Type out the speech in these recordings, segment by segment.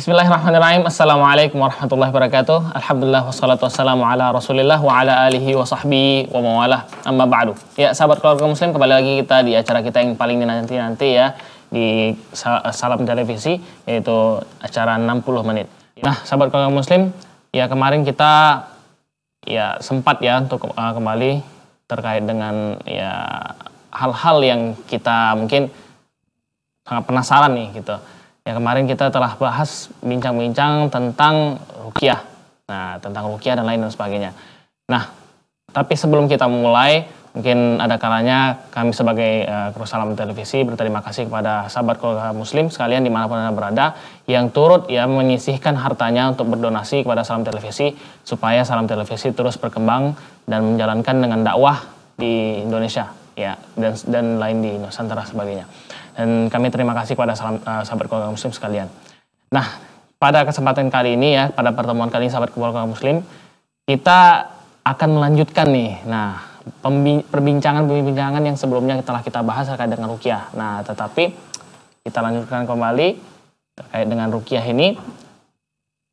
Bismillahirrahmanirrahim. Assalamualaikum warahmatullahi wabarakatuh. Alhamdulillah wassalatu wassalamu ala Rasulillah wa ala alihi wa sahbihi wa mawalah. Amma ba'du. Ya, sahabat keluarga muslim kembali lagi kita di acara kita yang paling nanti-nanti ya di Salam Televisi yaitu acara 60 menit. Nah, sahabat keluarga muslim, ya kemarin kita ya sempat ya untuk uh, kembali terkait dengan ya hal-hal yang kita mungkin sangat penasaran nih gitu Ya kemarin kita telah bahas bincang-bincang tentang rukiah. Nah, tentang rukiah dan lain dan sebagainya. Nah, tapi sebelum kita mulai, mungkin ada kalanya kami sebagai uh, Kru Salam Televisi berterima kasih kepada sahabat keluarga muslim sekalian dimanapun Anda berada yang turut ya menyisihkan hartanya untuk berdonasi kepada Salam Televisi supaya Salam Televisi terus berkembang dan menjalankan dengan dakwah di Indonesia ya dan dan lain di Nusantara sebagainya. Dan kami terima kasih kepada salam, uh, sahabat keluarga muslim sekalian. Nah, pada kesempatan kali ini ya, pada pertemuan kali ini sahabat keluarga muslim, kita akan melanjutkan nih. Nah, perbincangan-perbincangan yang sebelumnya telah kita bahas terkait dengan rukiah. Nah, tetapi kita lanjutkan kembali terkait dengan rukiah ini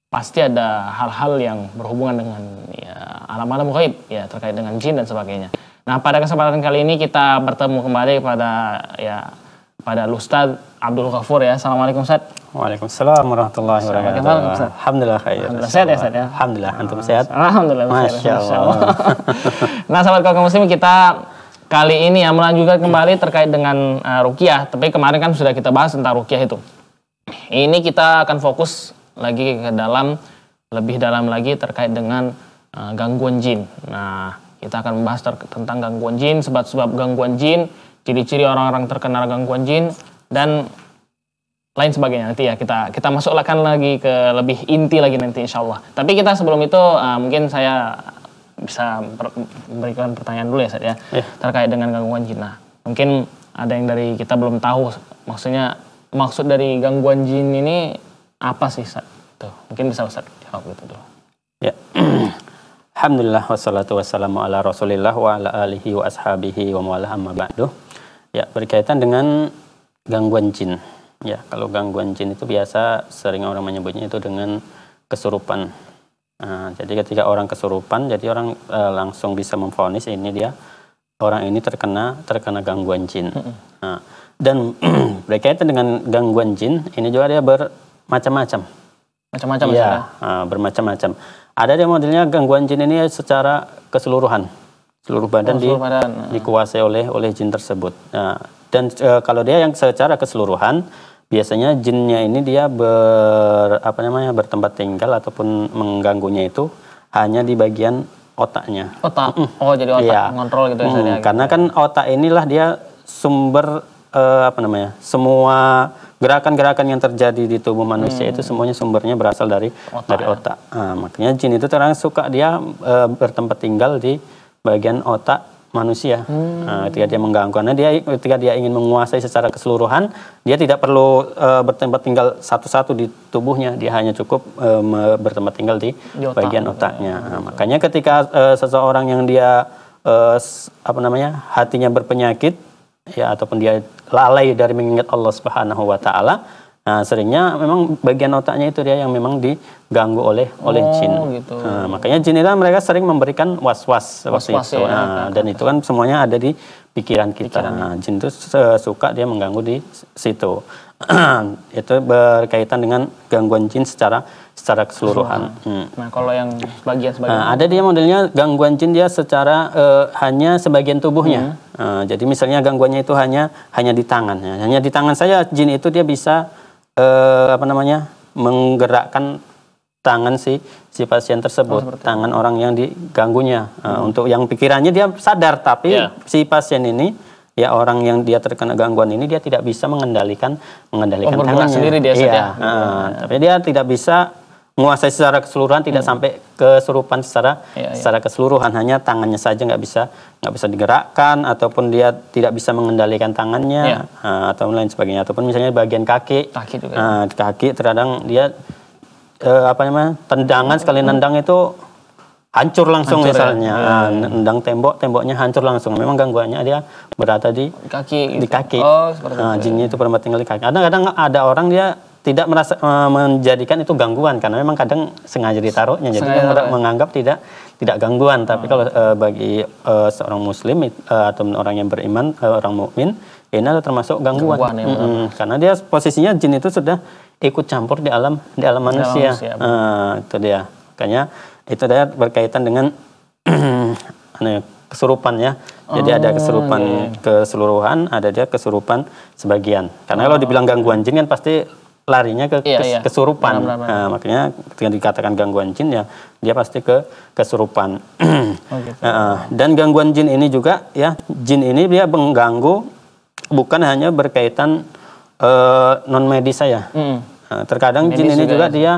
pasti ada hal-hal yang berhubungan dengan ya, alam-alam gaib ya terkait dengan jin dan sebagainya. Nah, pada kesempatan kali ini kita bertemu kembali kepada ya kepada Ustaz Abdul Ghafur ya. Assalamualaikum Ustaz. Waalaikumsalam warahmatullahi wabarakatuh. Alhamdulillah khair. Alhamdulillah sehat ya Ustaz ya. Alhamdulillah antum sehat. Alhamdulillah Masya Allah. nah sahabat kaum muslim kita kali ini ya melanjutkan hmm. kembali terkait dengan uh, rukiah. Tapi kemarin kan sudah kita bahas tentang rukiah itu. Ini kita akan fokus lagi ke dalam lebih dalam lagi terkait dengan uh, gangguan jin. Nah, kita akan membahas tentang gangguan jin, sebab-sebab gangguan jin ciri-ciri orang-orang terkena gangguan jin dan lain sebagainya nanti ya kita kita masukkan lagi ke lebih inti lagi nanti insya Allah. Tapi kita sebelum itu uh, mungkin saya bisa memberikan pertanyaan dulu ya saya yeah. terkait dengan gangguan jin. Nah, mungkin ada yang dari kita belum tahu maksudnya maksud dari gangguan jin ini apa sih Sat? Tuh, mungkin bisa Ustaz jawab gitu dulu. Ya. Alhamdulillah wassalatu wassalamu ala Rasulillah wa ala alihi wa ashabihi wa mawalah amma ba'du. Ya, berkaitan dengan gangguan jin. Ya, kalau gangguan jin itu biasa sering orang menyebutnya itu dengan kesurupan. Nah, jadi ketika orang kesurupan, jadi orang e, langsung bisa memfonis ini dia orang ini terkena terkena gangguan jin. Nah, dan berkaitan dengan gangguan jin, ini juga dia bermacam-macam. Macam-macam ya, ya? bermacam-macam. Ada dia modelnya gangguan jin ini secara keseluruhan seluruh badan, oh, seluruh badan. Di, nah. dikuasai oleh oleh jin tersebut. Nah, dan e, kalau dia yang secara keseluruhan biasanya jinnya ini dia ber apa namanya bertempat tinggal ataupun mengganggunya itu hanya di bagian otaknya. Otak. Mm -mm. Oh, jadi otak yeah. Iya. ngontrol gitu mm, ya. Karena kan otak inilah dia sumber e, apa namanya? Semua gerakan-gerakan yang terjadi di tubuh manusia hmm. itu semuanya sumbernya berasal dari otak, dari ya? Nah, makanya jin itu terang suka dia e, bertempat tinggal di bagian otak manusia hmm. nah, ketika dia mengganggu karena dia ketika dia ingin menguasai secara keseluruhan dia tidak perlu uh, bertempat tinggal satu-satu di tubuhnya dia hanya cukup uh, bertempat tinggal di, di otak. bagian otaknya hmm. nah, makanya ketika uh, seseorang yang dia uh, apa namanya hatinya berpenyakit ya ataupun dia lalai dari mengingat Allah Subhanahu wa taala Nah, seringnya memang bagian otaknya itu dia yang memang diganggu oleh oleh oh, jin. Gitu. Nah, makanya jin itu mereka sering memberikan was-was waktu itu. Ya, nah, dan itu kan semuanya ada di pikiran kita. Pikiran. Ya. Nah, jin itu suka dia mengganggu di situ. itu berkaitan dengan gangguan jin secara secara keseluruhan. Hmm. Nah, kalau yang bagian sebagian nah, ada dia modelnya gangguan jin dia secara uh, hanya sebagian tubuhnya. Hmm. Uh, jadi misalnya gangguannya itu hanya hanya di tangan. Hanya di tangan saja jin itu dia bisa eh, apa namanya menggerakkan tangan si si pasien tersebut, oh, tangan itu. orang yang diganggunya. Ah, hmm. untuk yang pikirannya dia sadar, tapi yeah. si pasien ini ya orang yang dia terkena gangguan ini dia tidak bisa mengendalikan mengendalikan oh, tangannya. sendiri dia iya, saja. Ya? Uh, ah, hmm. Tapi dia tidak bisa menguasai secara keseluruhan tidak hmm. sampai kesurupan secara ya, ya. secara keseluruhan hanya tangannya saja nggak bisa nggak bisa digerakkan ataupun dia tidak bisa mengendalikan tangannya ya. uh, ah, atau lain sebagainya ataupun misalnya bagian kaki kaki juga uh, kaki terkadang dia uh, apa namanya tendangan hmm. sekali nendang itu hancur langsung hancur, ya? misalnya ya? nendang tembok temboknya hancur langsung memang gangguannya dia berada di kaki di kaki oh, uh, jinnya itu pernah tinggal di kaki kadang-kadang ada orang dia tidak merasa e, menjadikan itu gangguan karena memang kadang sengaja ditaruhnya jadi sengaja tidak ya. menganggap tidak tidak gangguan tapi oh. kalau uh, bagi uh, seorang muslim uh, atau orang yang beriman uh, orang mukmin ini adalah termasuk gangguan, gangguan ya, mm -hmm. karena dia posisinya jin itu sudah ikut campur di alam di alam manusia, alam manusia uh, itu dia makanya itu dia berkaitan dengan anu, kesurupan ya jadi oh, ada kesurupan yeah. Iya. keseluruhan, ada dia kesurupan sebagian. Karena oh. kalau dibilang gangguan iya. jin kan pasti larinya ke iya, kes, iya. kesurupan. Benar, benar, benar. Nah, makanya ketika dikatakan gangguan jin ya dia pasti ke kesurupan. oh, gitu. nah, eh, dan gangguan jin ini juga ya jin ini dia mengganggu bukan hanya berkaitan uh, eh, non medis saya. Mm. Nah, terkadang medis jin ini juga, juga kan. dia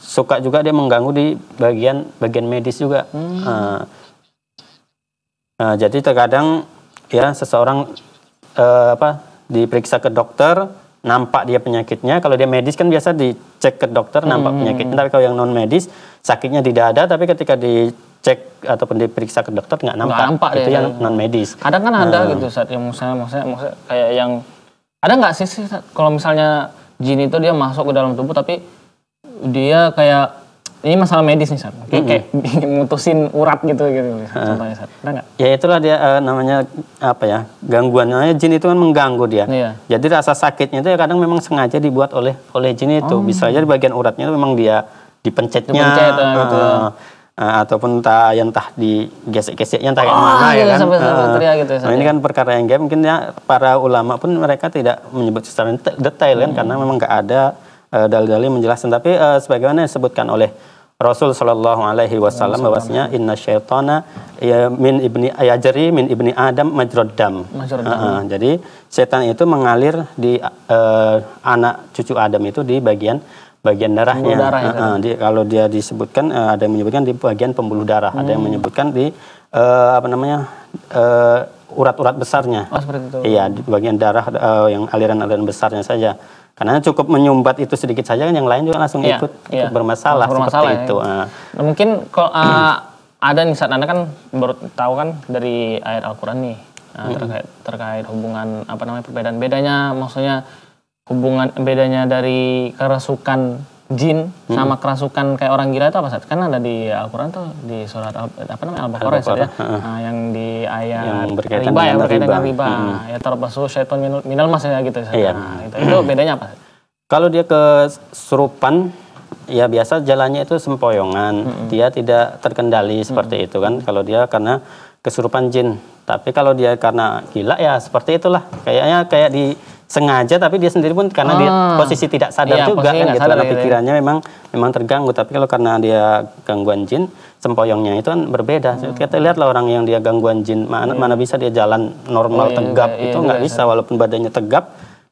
suka juga dia mengganggu di bagian bagian medis juga. Mm. Nah, jadi terkadang ya seseorang uh, apa diperiksa ke dokter nampak dia penyakitnya. Kalau dia medis kan biasa dicek ke dokter nampak hmm. penyakitnya. Tapi kalau yang non medis sakitnya tidak ada, tapi ketika dicek ataupun diperiksa ke dokter nggak nampak. Nggak nampak itu ya, yang ya. non medis. Kadang kan ada hmm. gitu saat yang misalnya misalnya, misalnya kayak yang ada nggak sih, sih kalau misalnya jin itu dia masuk ke dalam tubuh tapi dia kayak ini masalah medis nih, Sar. Kay mm-hmm. kayak mutusin urat gitu gitu, gitu ah. contohnya, Sar. Ada nggak? Ya itulah dia uh, namanya apa ya? gangguan. Gangguannya jin itu kan mengganggu dia. Iya. Jadi rasa sakitnya itu ya kadang memang sengaja dibuat oleh oleh jin itu. Oh. Bisa aja di bagian uratnya itu memang dia dipencetnya. Dipencet, uh, gitu. Uh, uh, ataupun entah yang entah digesek-geseknya entah kayak oh, mana ya iya, kan? Gitu ya kan. Sampai, sampai teriak gitu, nah, ini ya. kan perkara yang gaya. mungkin ya para ulama pun mereka tidak menyebut secara detail kan? hmm. kan karena memang gak ada uh, dalil-dalil menjelaskan tapi uh, sebagaimana disebutkan oleh Rasul Shallallahu Alaihi Wasallam bahwasanya inna syaitana ya, min ibni ayajri min ibni Adam majrodam. Uh, uh, jadi setan itu mengalir di uh, anak cucu Adam itu di bagian bagian darahnya. Darah, uh, uh, di, kalau dia disebutkan uh, ada yang menyebutkan di bagian pembuluh darah, hmm. ada yang hmm. menyebutkan di uh, apa namanya uh, urat-urat besarnya. Oh, seperti itu. Iya di bagian darah uh, yang aliran-aliran besarnya saja. Karena cukup menyumbat itu sedikit saja kan yang lain juga langsung ya, ikut, ya. ikut iya. bermasalah, bermasalah seperti ya. itu. Ah. Nah, mungkin kalau uh, ada nih saat Anda kan baru tahu kan dari ayat Al-Qur'an nih nah, hmm terkait terkait hubungan apa namanya perbedaan bedanya maksudnya hubungan bedanya dari kerasukan jin hmm. sama kerasukan kayak orang gila itu apa saat kan ada di Al-Qur'an tuh di surat Al, apa namanya Al-Baqarah Al ya. Nah, yang di ayat yang berkaitan riba yang berkaitan dengan riba. Hmm. Ah, ya terbasu syaitan minal, minal mas ya gitu. Iya. Nah, itu, itu hmm. bedanya apa? Kalau dia kesurupan ya biasa jalannya itu sempoyongan. Hmm. Dia tidak terkendali seperti hmm. itu kan kalau dia karena kesurupan jin. Tapi kalau dia karena gila ya seperti itulah. Kayaknya kayak di sengaja tapi dia sendiri pun karena oh. dia ah. posisi tidak sadar iya, juga kan gitu karena gitu ya. pikirannya memang memang terganggu tapi kalau karena dia gangguan jin sempoyongnya itu kan berbeda hmm. kita lihatlah orang yang dia gangguan jin mana hmm. mana bisa dia jalan normal iya, iya, tegap itu nggak bisa walaupun badannya tegap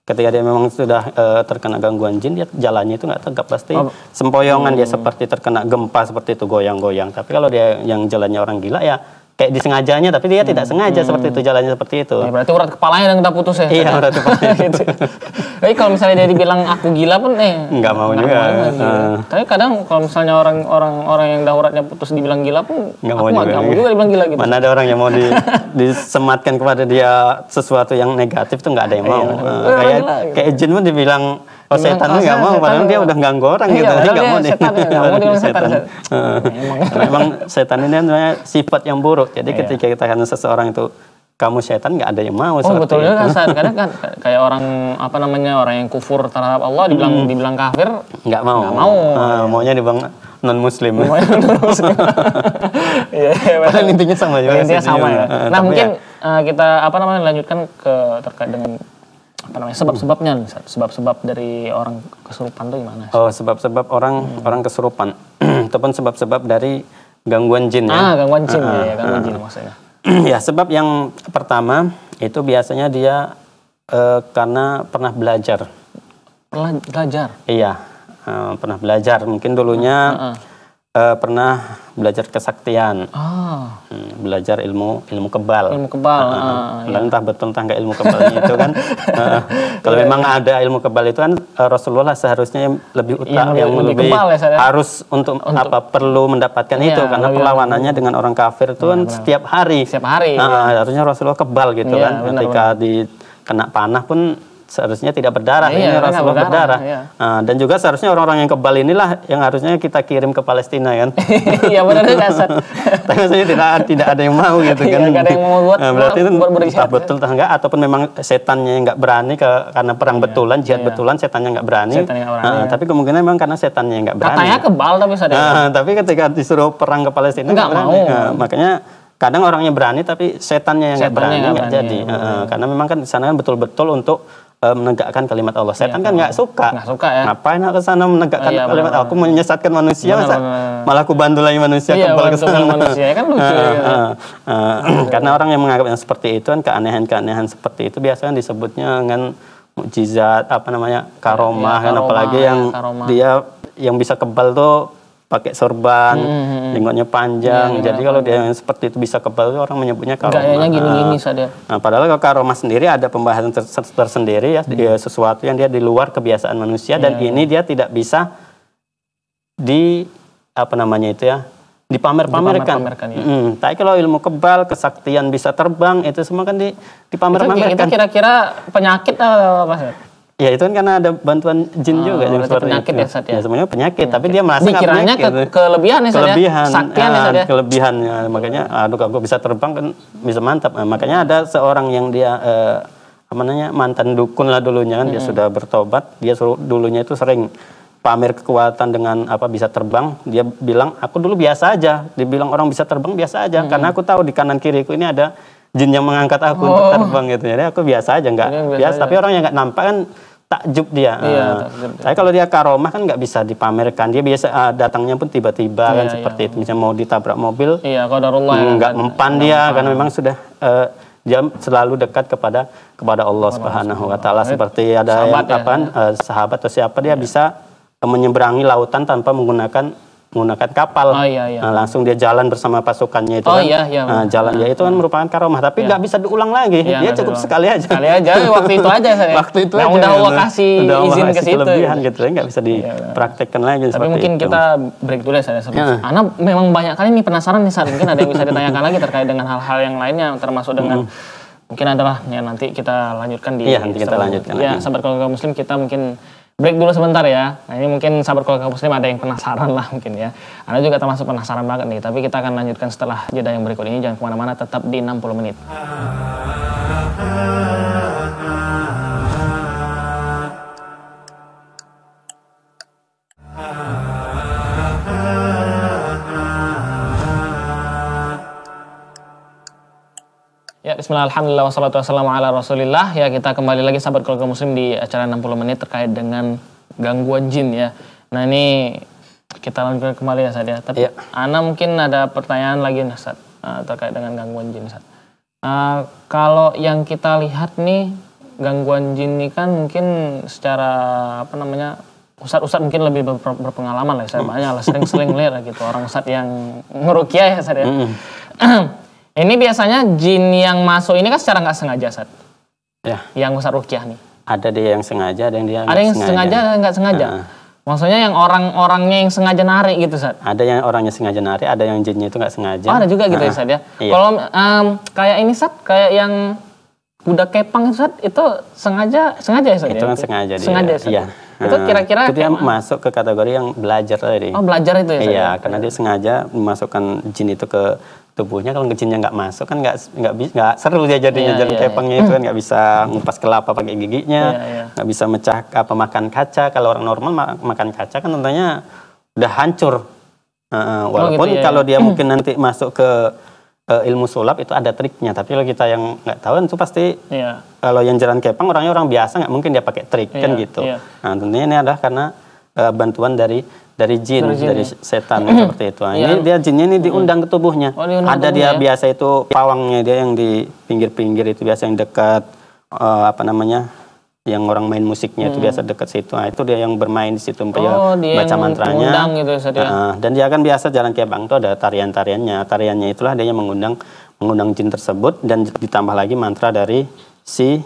ketika dia memang sudah uh, terkena gangguan jin dia jalannya itu nggak tegap pasti oh. sempoyongan hmm. dia seperti terkena gempa seperti itu goyang-goyang tapi kalau dia yang jalannya orang gila ya kayak disengajanya tapi dia hmm. tidak sengaja hmm. seperti itu jalannya seperti itu. Ya, berarti urat kepalanya yang kita putus ya. Iya, urat kepalanya itu. Tapi kalau misalnya dia dibilang aku gila pun eh nggak mau juga. Mau Uh. Tapi kadang kalau misalnya orang-orang orang yang dah uratnya putus dibilang gila pun nggak mau, juga. Gak mau juga dibilang gila gitu. Mana ada orang yang mau di, disematkan kepada dia sesuatu yang negatif tuh nggak ada yang iya, mau. uh, kayak gitu. kayak jin pun dibilang Oh setan tuh nggak mau, padahal dia udah ganggu orang iya, gitu. Dia nggak mau deh. Setan, iya, Memang setan ini kan namanya sifat yang buruk. Jadi iya. ketika kita handle seseorang itu kamu setan nggak ada yang mau oh, betul itu. kan kadang kan kayak orang apa namanya orang yang kufur terhadap Allah dibilang hmm. dibilang kafir nggak mau nggak mau uh, maunya dibilang non muslim non muslim ya, intinya sama juga intinya sama ya ah, nah mungkin ya. Eh, kita apa namanya lanjutkan ke terkait dengan apa namanya sebab-sebabnya sebab-sebab dari orang kesurupan tuh gimana? Oh sebab-sebab orang hmm. orang kesurupan ataupun sebab-sebab dari gangguan jin ya? Ah gangguan jin uh, ya gangguan uh, jin maksudnya. ya sebab yang pertama itu biasanya dia uh, karena pernah belajar. Pernah belajar? Iya uh, pernah belajar mungkin dulunya uh, uh. Uh, pernah belajar kesaktian, ah. hmm, belajar ilmu ilmu kebal. Ilmu kebal. Uh, uh, uh, ya. Entah betul entah ilmu kebalnya itu kan. Uh, kalau iya, memang iya. ada ilmu kebal itu kan uh, Rasulullah seharusnya lebih utama yang, yang lebih, lebih kebal ya, ya, harus untuk, untuk apa perlu mendapatkan iya, itu karena iya, perlawanannya dengan orang kafir itu kan setiap hari. Setiap hari. Uh, Harusnya Rasulullah kebal gitu iya, kan. Benar, Ketika benar. di kena panah pun seharusnya tidak berdarah. Iya, ini Rasulullah berdarah. berdarah. Iya. Nah, dan juga seharusnya orang-orang yang kebal inilah yang harusnya kita kirim ke Palestina kan. Iya benar Tapi maksudnya tidak tidak ada yang mau gitu iya, kan. Iya. ada yang mau buat. Nah, berarti itu buat entah betul entah enggak ataupun memang setannya yang enggak berani ke karena perang iya, betulan, jihad iya. betulan setannya enggak berani. Setannya enggak berani. Nah, iya. tapi kemungkinan memang karena setannya enggak berani. Katanya kebal tapi sadar. Ya? Nah, tapi ketika disuruh perang ke Palestina enggak mau. Nah, makanya kadang orangnya berani tapi setannya yang enggak berani enggak jadi ya, uh, karena memang kan di sana kan betul-betul untuk Eh, menegakkan kalimat Allah. Setan ya, kan nggak iya. suka. Nggak suka ya. Ngapain aku sana menegakkan iya, kalimat Allah? aku menyesatkan manusia bener, masa bener. malah aku bantu lagi manusia iya, bantu ke sana. manusia ya kan lucu eh, ya. eh, karena orang yang menganggap yang seperti itu kan keanehan-keanehan seperti itu biasanya disebutnya dengan mukjizat apa namanya karomah, ya, ya, kan apalagi yang iya, dia yang bisa kebal tuh pakai sorban, hmm. hmm, hmm. panjang. Ya, Jadi kalau dia yang seperti itu bisa kebal, orang menyebutnya karomah. Gayanya gini-gini saja. Nah, nah, padahal kalau karoma sendiri ada pembahasan tersendiri ya, hmm. Ya, sesuatu yang dia di luar kebiasaan manusia ya, dan ya. ini dia tidak bisa di apa namanya itu ya dipamer-pamerkan. dipamer ya. mm, tapi kalau ilmu kebal, kesaktian bisa terbang, itu semua kan di dipamer-pamerkan. Itu kira-kira penyakit atau apa? Ya itu kan karena ada bantuan jin oh, juga yang seperti penyakit itu. ya Sat ya. ya sebenarnya penyakit, penyakit, tapi dia merasa Dikiranya penyakit. ke, kelebihan ya, ya? Kelebihan. Saktian ya ah, Sat ya. Kelebihan ya. makanya aduh aku bisa terbang kan bisa mantap. Nah, makanya ada seorang yang dia eh, apa namanya mantan dukun lah dulunya kan hmm. dia sudah bertobat, dia suruh dulunya itu sering pamer kekuatan dengan apa bisa terbang dia bilang aku dulu biasa aja dibilang orang bisa terbang biasa aja hmm. karena aku tahu di kanan kiriku ini ada jin yang mengangkat aku oh. untuk terbang gitu. Jadi aku biasa aja nggak biasa, biasa aja. tapi orang yang nggak nampak kan takjub dia. Iya, uh, Tapi kalau dia karomah kan nggak bisa dipamerkan. Dia biasa uh, datangnya pun tiba-tiba kan iya, kan seperti iya. itu. Misalnya mau ditabrak mobil, iya, nggak kan, mempan dia mempan. karena memang sudah uh, dia selalu dekat kepada kepada Allah Subhanahu Wa Taala. Seperti ada sahabat yang ya, apa, ya. Uh, sahabat atau siapa dia iya. bisa menyeberangi lautan tanpa menggunakan menggunakan kapal. Oh, iya, iya. Nah, langsung dia jalan bersama pasukannya itu oh, kan. Iya, iya. Nah, jalan dia ya itu kan hmm. merupakan karomah, tapi iya. nggak iya. bisa diulang lagi. Iya, dia cukup diulang. sekali aja. Sekali aja ya, waktu itu aja saya. waktu itu nah, aja. Udah Allah ya, kasih udah izin ke situ. Kelebihan gitu, nggak bisa iya, iya. dipraktekkan iya, lagi. Tapi mungkin itu. kita break dulu ya saya sebelum. Anak memang banyak kali ini penasaran nih saat mungkin ada yang bisa ditanyakan lagi terkait dengan hal-hal yang lainnya termasuk dengan hmm. mungkin adalah ya nanti kita lanjutkan di Iya, nanti kita lanjutkan. Ya, sahabat keluarga muslim kita mungkin break dulu sebentar ya. Nah ini mungkin sahabat keluarga muslim ada yang penasaran lah mungkin ya. Anda juga termasuk penasaran banget nih, tapi kita akan lanjutkan setelah jeda yang berikut ini. Jangan kemana-mana, tetap di 60 menit. Ah, ah, ah. Bismillahirrahmanirrahim. Wassalatu wassalamu Ya kita kembali lagi sahabat keluarga muslim di acara 60 menit terkait dengan gangguan jin ya. Nah ini kita lanjutkan kembali ya Ustaz ya. Tapi ya. Ana mungkin ada pertanyaan lagi nih saat eh, terkait dengan gangguan jin saat. Uh, eh, kalau yang kita lihat nih gangguan jin ini kan mungkin secara apa namanya Ustadz-ustadz mungkin lebih ber berpengalaman lah, saya mm. banyak lah sering-sering lihat gitu orang ustadz yang ngerukia ya saya. Mm. Ini biasanya jin yang masuk ini kan secara nggak sengaja, saat, Ya. Yang besar Rukiah nih. Ada dia yang sengaja, ada yang dia Ada yang sengaja, sengaja ada yang nggak sengaja. Uh Maksudnya yang orang-orangnya yang sengaja narik gitu, saat. Ada yang orangnya sengaja narik, ada yang jinnya itu nggak sengaja. Oh, ada juga gitu uh, ya, Sat ya? Iya. Kalau um, kayak ini, saat, kayak yang kuda kepang, saat itu sengaja, sengaja ya, Sat? Itu ya? kan sengaja. Dia. Sengaja, Sat? Ya? Iya. Itu kira-kira... Itu dia masuk ke kategori yang belajar tadi. Oh, belajar itu ya, Iya, ya? karena dia sengaja memasukkan jin itu ke tubuhnya kalau ngecinnya nggak masuk kan nggak nggak nggak seru dia jadinya yeah, jalan iya, yeah, kepengnya yeah. itu kan nggak bisa ngupas kelapa pakai giginya iya, iya. nggak yeah, yeah. bisa mecah apa makan kaca kalau orang normal ma makan kaca kan tentunya udah hancur uh, walaupun oh, gitu, ya, ya, kalau dia mungkin nanti masuk ke uh, ilmu sulap itu ada triknya tapi kalau kita yang nggak tahu kan itu pasti yeah. kalau yang jalan kepang orangnya orang biasa nggak mungkin dia pakai trik yeah, kan gitu yeah. nah tentunya ini adalah karena uh, bantuan dari dari jin, dari, dari ya. setan seperti itu. Ini yeah. Iya. Ini dia jinnya ini diundang ke tubuhnya. Oh, diundang Ada dia biasa itu pawangnya dia yang di pinggir-pinggir itu biasa yang dekat uh, apa namanya? yang orang main musiknya hmm. itu biasa dekat situ. Nah, itu dia yang bermain di situ, oh, dia baca mantranya. Gitu, Uh, dan dia akan biasa jalan kebang itu ada tarian-tariannya. Tariannya itulah dia yang mengundang mengundang jin tersebut dan ditambah lagi mantra dari si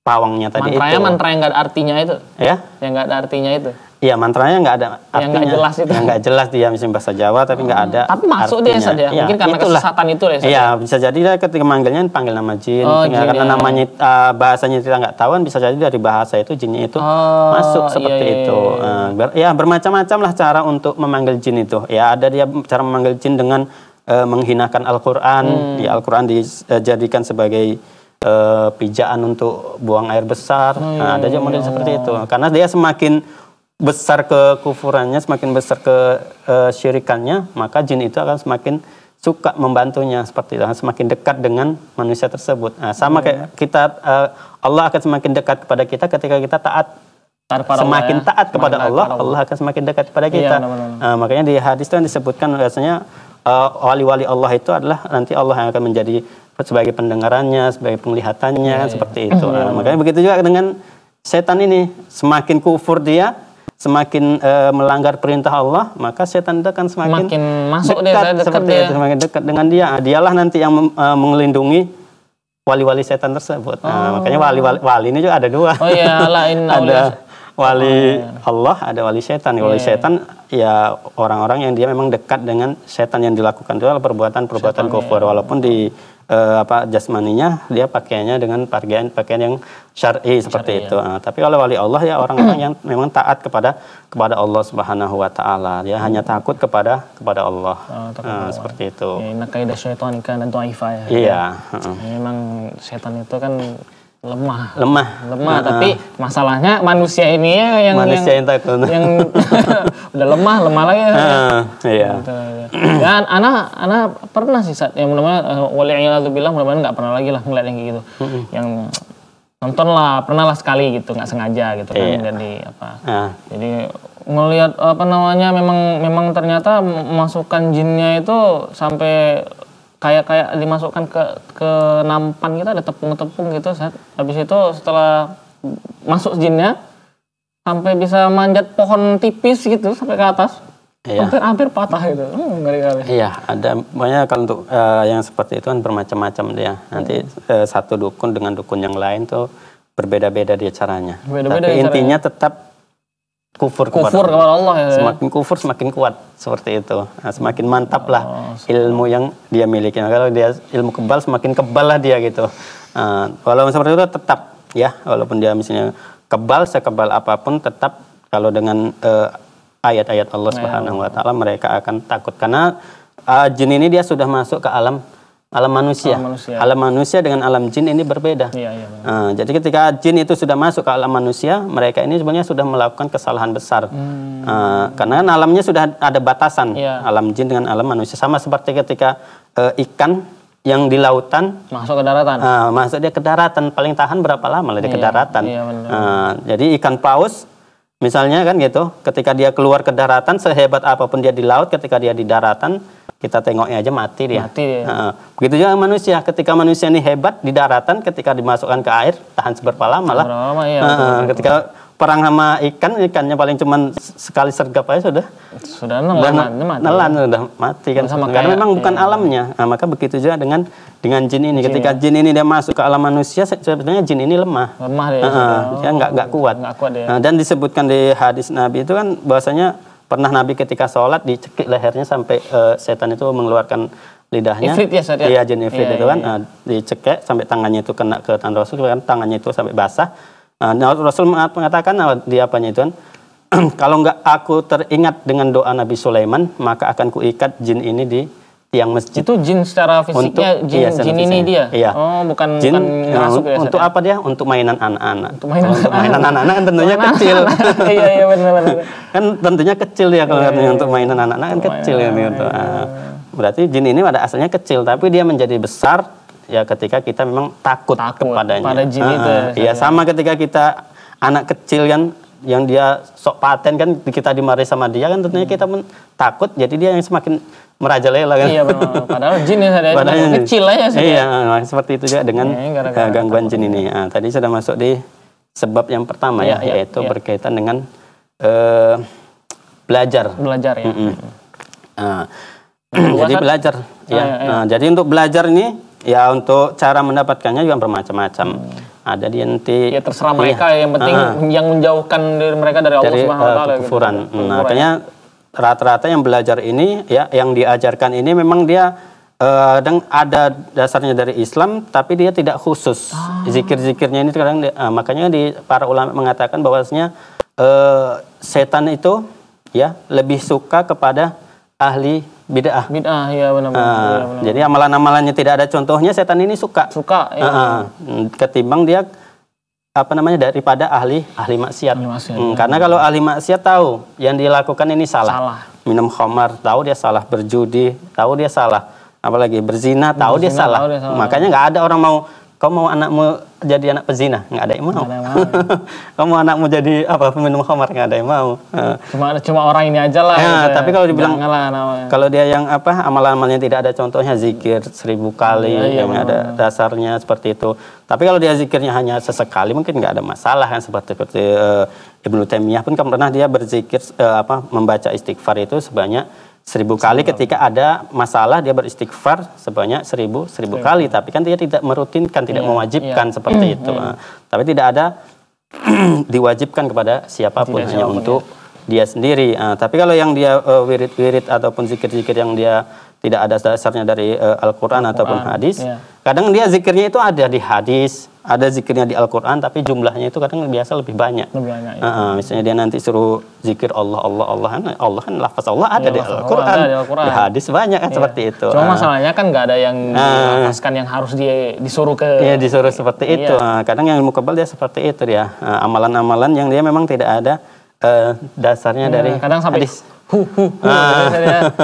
pawangnya tadi mantra itu. Mantra yang nggak artinya itu. Ya? Yang nggak ada artinya itu. Iya, mantranya nggak ada artinya. Yang nggak jelas itu. Yang nggak jelas dia misalnya bahasa Jawa tapi nggak hmm. ada. Tapi masuk artinya. dia saja. Ya, Mungkin karena itulah. kesesatan itu ya. Iya, bisa jadi lah ketika manggilnya panggil nama jin. Oh, jin karena ya. namanya uh, eh, bahasanya kita nggak tahu, bisa jadi dari bahasa itu jinnya itu oh, masuk iya, seperti iya, iya. itu. Iya. Uh, eh, ber, ya bermacam-macam lah cara untuk memanggil jin itu. Ya ada dia cara memanggil jin dengan uh, menghinakan Al-Qur'an. Hmm. Ya Al-Qur'an dijadikan sebagai uh, pijaan untuk buang air besar. Hmm, nah, ada juga iya, model iya, seperti iya. itu. Karena dia semakin besar kekufurannya, semakin besar ke uh, syirikannya, maka jin itu akan semakin suka membantunya seperti itu, semakin dekat dengan manusia tersebut. Nah, sama oh, iya. kayak kita uh, Allah akan semakin dekat kepada kita ketika kita taat semakin ya. taat kepada Allah, Allah, Allah akan semakin dekat kepada kita. Iya, Nah, makanya di hadis itu yang disebutkan biasanya Eh, wali-wali uh, Allah itu adalah nanti Allah yang akan menjadi sebagai pendengarannya, sebagai penglihatannya ya, kan, ya. seperti itu. Nah, makanya begitu juga dengan setan ini, semakin kufur dia, semakin uh, melanggar perintah Allah, maka setan itu akan semakin, semakin masuk dekat, dia, dekat seperti dia. itu, semakin dekat dengan dia. Nah, dialah nanti yang uh, eh, melindungi wali-wali setan tersebut. Nah, oh. makanya wali-wali ini juga ada dua. Oh iya, lain ada wali Allah ada wali setan yeah. wali iya. setan ya orang-orang yang dia memang dekat dengan setan yang dilakukan itu adalah perbuatan-perbuatan kufur iya. walaupun di uh, apa jasmaninya dia pakainya dengan pakaian pakaian yang syar'i seperti syari, itu. Ya. Nah, tapi kalau wali Allah ya orang-orang yang memang taat kepada kepada Allah Subhanahu wa taala. Dia hmm. hanya takut kepada kepada Allah. Oh, takut ah, seperti itu. Ya, kaidah syaitan kan dan ya. Iya. Memang setan itu kan lemah lemah lemah uh, tapi masalahnya manusia ini ya yang manusia yang, yang takut yang udah lemah lemah lagi uh, ya. iya dan anak anak pernah sih saat yang mulai, uh, eh, wali tuh bilang mudah-mudahan nggak pernah lagi lah ngeliat yang gitu mm -hmm. yang nonton lah pernah lah sekali gitu nggak sengaja gitu kan yeah. jadi apa uh. jadi ngelihat apa namanya memang memang ternyata masukan jinnya itu sampai kayak kayak dimasukkan ke ke nampan gitu ada tepung-tepung gitu set. habis itu setelah masuk jinnya sampai bisa manjat pohon tipis gitu sampai ke atas iya. hampir hampir patah gitu hmm, ngeri kali iya ada banyak kalau untuk uh, yang seperti itu kan bermacam-macam dia nanti hmm. uh, satu dukun dengan dukun yang lain tuh berbeda-beda dia caranya Beda -beda tapi intinya caranya. tetap kufur kufur kepada Allah. Ya, ya, ya. Semakin kufur semakin kuat seperti itu. Nah, semakin mantap lah oh, ilmu yang dia miliki. Nah, kalau dia ilmu kebal semakin kebal lah dia gitu. Nah, walaupun seperti itu tetap ya walaupun dia misalnya kebal sekebal apapun tetap kalau dengan uh, ayat-ayat Allah ya. Subhanahu wa taala mereka akan takut karena uh, jin ini dia sudah masuk ke alam alam manusia. Alam manusia. Alam manusia dengan alam jin ini berbeda. Iya, iya, ah, jadi ketika jin itu sudah masuk ke alam manusia, mereka ini sebenarnya sudah melakukan kesalahan besar. Hmm. Uh, karena alamnya sudah ada batasan. Iya. Alam jin dengan alam manusia sama seperti ketika uh, ikan yang di lautan masuk ke daratan. Uh, masuk dia ke daratan paling tahan berapa lama lah dia ke iya, daratan. Uh, jadi ikan paus misalnya kan gitu, ketika dia keluar ke daratan sehebat apapun dia di laut, ketika dia di daratan kita tengoknya aja mati dia. Mati dia. Nah, begitu juga manusia. Ketika manusia ini hebat di daratan, ketika dimasukkan ke air tahan seberapa lama lah. lama, iya, nah, betul, betul. Ketika perang sama ikan, ikannya paling cuma sekali sergap aja sudah. Sudah nelan, mati, mati. Nelan sudah mati kan. Sama Karena kaya, memang bukan iya. alamnya. Nah, maka begitu juga dengan dengan jin ini. Jin, ketika ya. jin ini dia masuk ke alam manusia, sebenarnya jin ini lemah. Lemah dia. Nah, dia nggak nggak oh, kuat. Nggak kuat dia. Nah, dan disebutkan di hadis Nabi itu kan bahasanya pernah Nabi ketika sholat dicekik lehernya sampai uh, setan itu mengeluarkan lidahnya. Ifrit ya, ya, Iya, jin ifrit iya, itu kan iya. uh, dicekik sampai tangannya itu kena ke tangan Rasul, kan tangannya itu sampai basah. Uh, nah, Rasul mengatakan uh, di apanya itu kan kalau nggak aku teringat dengan doa Nabi Sulaiman, maka akan kuikat jin ini di tiang masjid. Itu jin secara fisiknya untuk, jin, iya, secara jin fisiknya. ini dia. Iya. Oh, bukan jin bukan eh, ya. Untuk apa dia? Untuk mainan anak-anak. Untuk mainan anak-anak. kan tentunya kecil. iya, iya benar benar. kan tentunya kecil ya kalau iya, iya. untuk iya. mainan anak-anak kan kecil ya gitu. Iya. Ah, berarti jin ini pada asalnya kecil tapi dia menjadi besar ya ketika kita memang takut, takut kepadanya. Pada jin uh, ya Iya, sama ketika kita anak kecil kan yang dia sok paten kan kita dimarahi sama dia kan tentunya kita pun takut jadi dia yang semakin merajalela kan. Iya benar. Padahal jin ya ada Padahal yang kecil aja sih. Iya, nah, seperti itu juga dengan iya, gara -gara gangguan jin ini. Nah, tadi sudah masuk di sebab yang pertama ya, ya, yaitu ya. berkaitan dengan uh, belajar. Belajar ya. Mm -mm. Nah, jadi kan? belajar ya. Ah, iya, iya, Nah, jadi untuk belajar ini ya untuk cara mendapatkannya juga bermacam-macam. Hmm Nah, jadi nanti ya terserah iya. mereka iya, yang penting uh, yang menjauhkan dari mereka dari Allah Subhanahu wa eh, taala gitu. Kufuran. Nah, ya. makanya rata-rata yang belajar ini ya yang diajarkan ini memang dia uh, ada dasarnya dari Islam tapi dia tidak khusus. Ah. Zikir-zikirnya ini kadang uh, makanya di para ulama mengatakan bahwasanya uh, setan itu ya lebih suka kepada ahli bid'ah. Bid'ah ya benar-benar. Uh, ah, iya, benar, Jadi amalan-amalannya tidak ada contohnya setan ini suka. Suka ya. Uh, uh, ketimbang dia apa namanya daripada ahli ahli maksiat. Ahli maksiat hmm, ya. Karena kalau ahli maksiat tahu yang dilakukan ini salah. salah. Minum khamar tahu dia salah, berjudi tahu dia salah, apalagi berzina tahu, berzina, dia, salah. tahu dia salah. Makanya nggak ada orang mau Kau mau anakmu jadi anak pezina? Nggak ada yang mau. Ada mau. Ya. Kau mau anakmu jadi apa peminum khamar? Nggak ada yang mau. Cuma cuma orang ini aja lah. Ya, tapi kalau dibilang kalau dia yang apa amal-amalnya tidak ada contohnya zikir seribu kali ya, iya, yang ada dasarnya seperti itu. Tapi kalau dia zikirnya hanya sesekali mungkin nggak ada masalah kan seperti seperti uh, Ibnu Taimiyah pun kan pernah dia berzikir uh, apa membaca istighfar itu sebanyak Seribu kali ketika ada masalah dia beristighfar sebanyak seribu seribu kali, tapi kan dia tidak merutinkan, tidak yeah, mewajibkan yeah. seperti mm, itu. Mm. Tapi tidak ada diwajibkan kepada siapapun tidak hanya untuk ya. dia sendiri. Uh, tapi kalau yang dia eh, wirid-wirid uh, ataupun zikir-zikir yang dia tidak ada dasarnya dari uh, Al-Quran Al, ataupun hadis, yeah. kadang dia zikirnya itu ada di hadis, ada zikirnya di Al-Quran tapi jumlahnya itu kadang biasa lebih banyak. Lebih banyak ya. uh, misalnya dia nanti suruh zikir Allah, Allah, Allah, kan Allah kan lafaz Allah ada ya, di Al-Quran. Al, di Al hadis banyak kan ya. seperti itu. Cuma uh. masalahnya kan nggak ada yang uh. dilafazkan yang harus dia disuruh ke... Iya disuruh seperti ya. itu. Uh, kadang yang mukabal dia seperti itu ya Amalan-amalan uh, yang dia memang tidak ada uh, dasarnya ya, dari kadang sampai hadis. Hu, hu, hu, ah.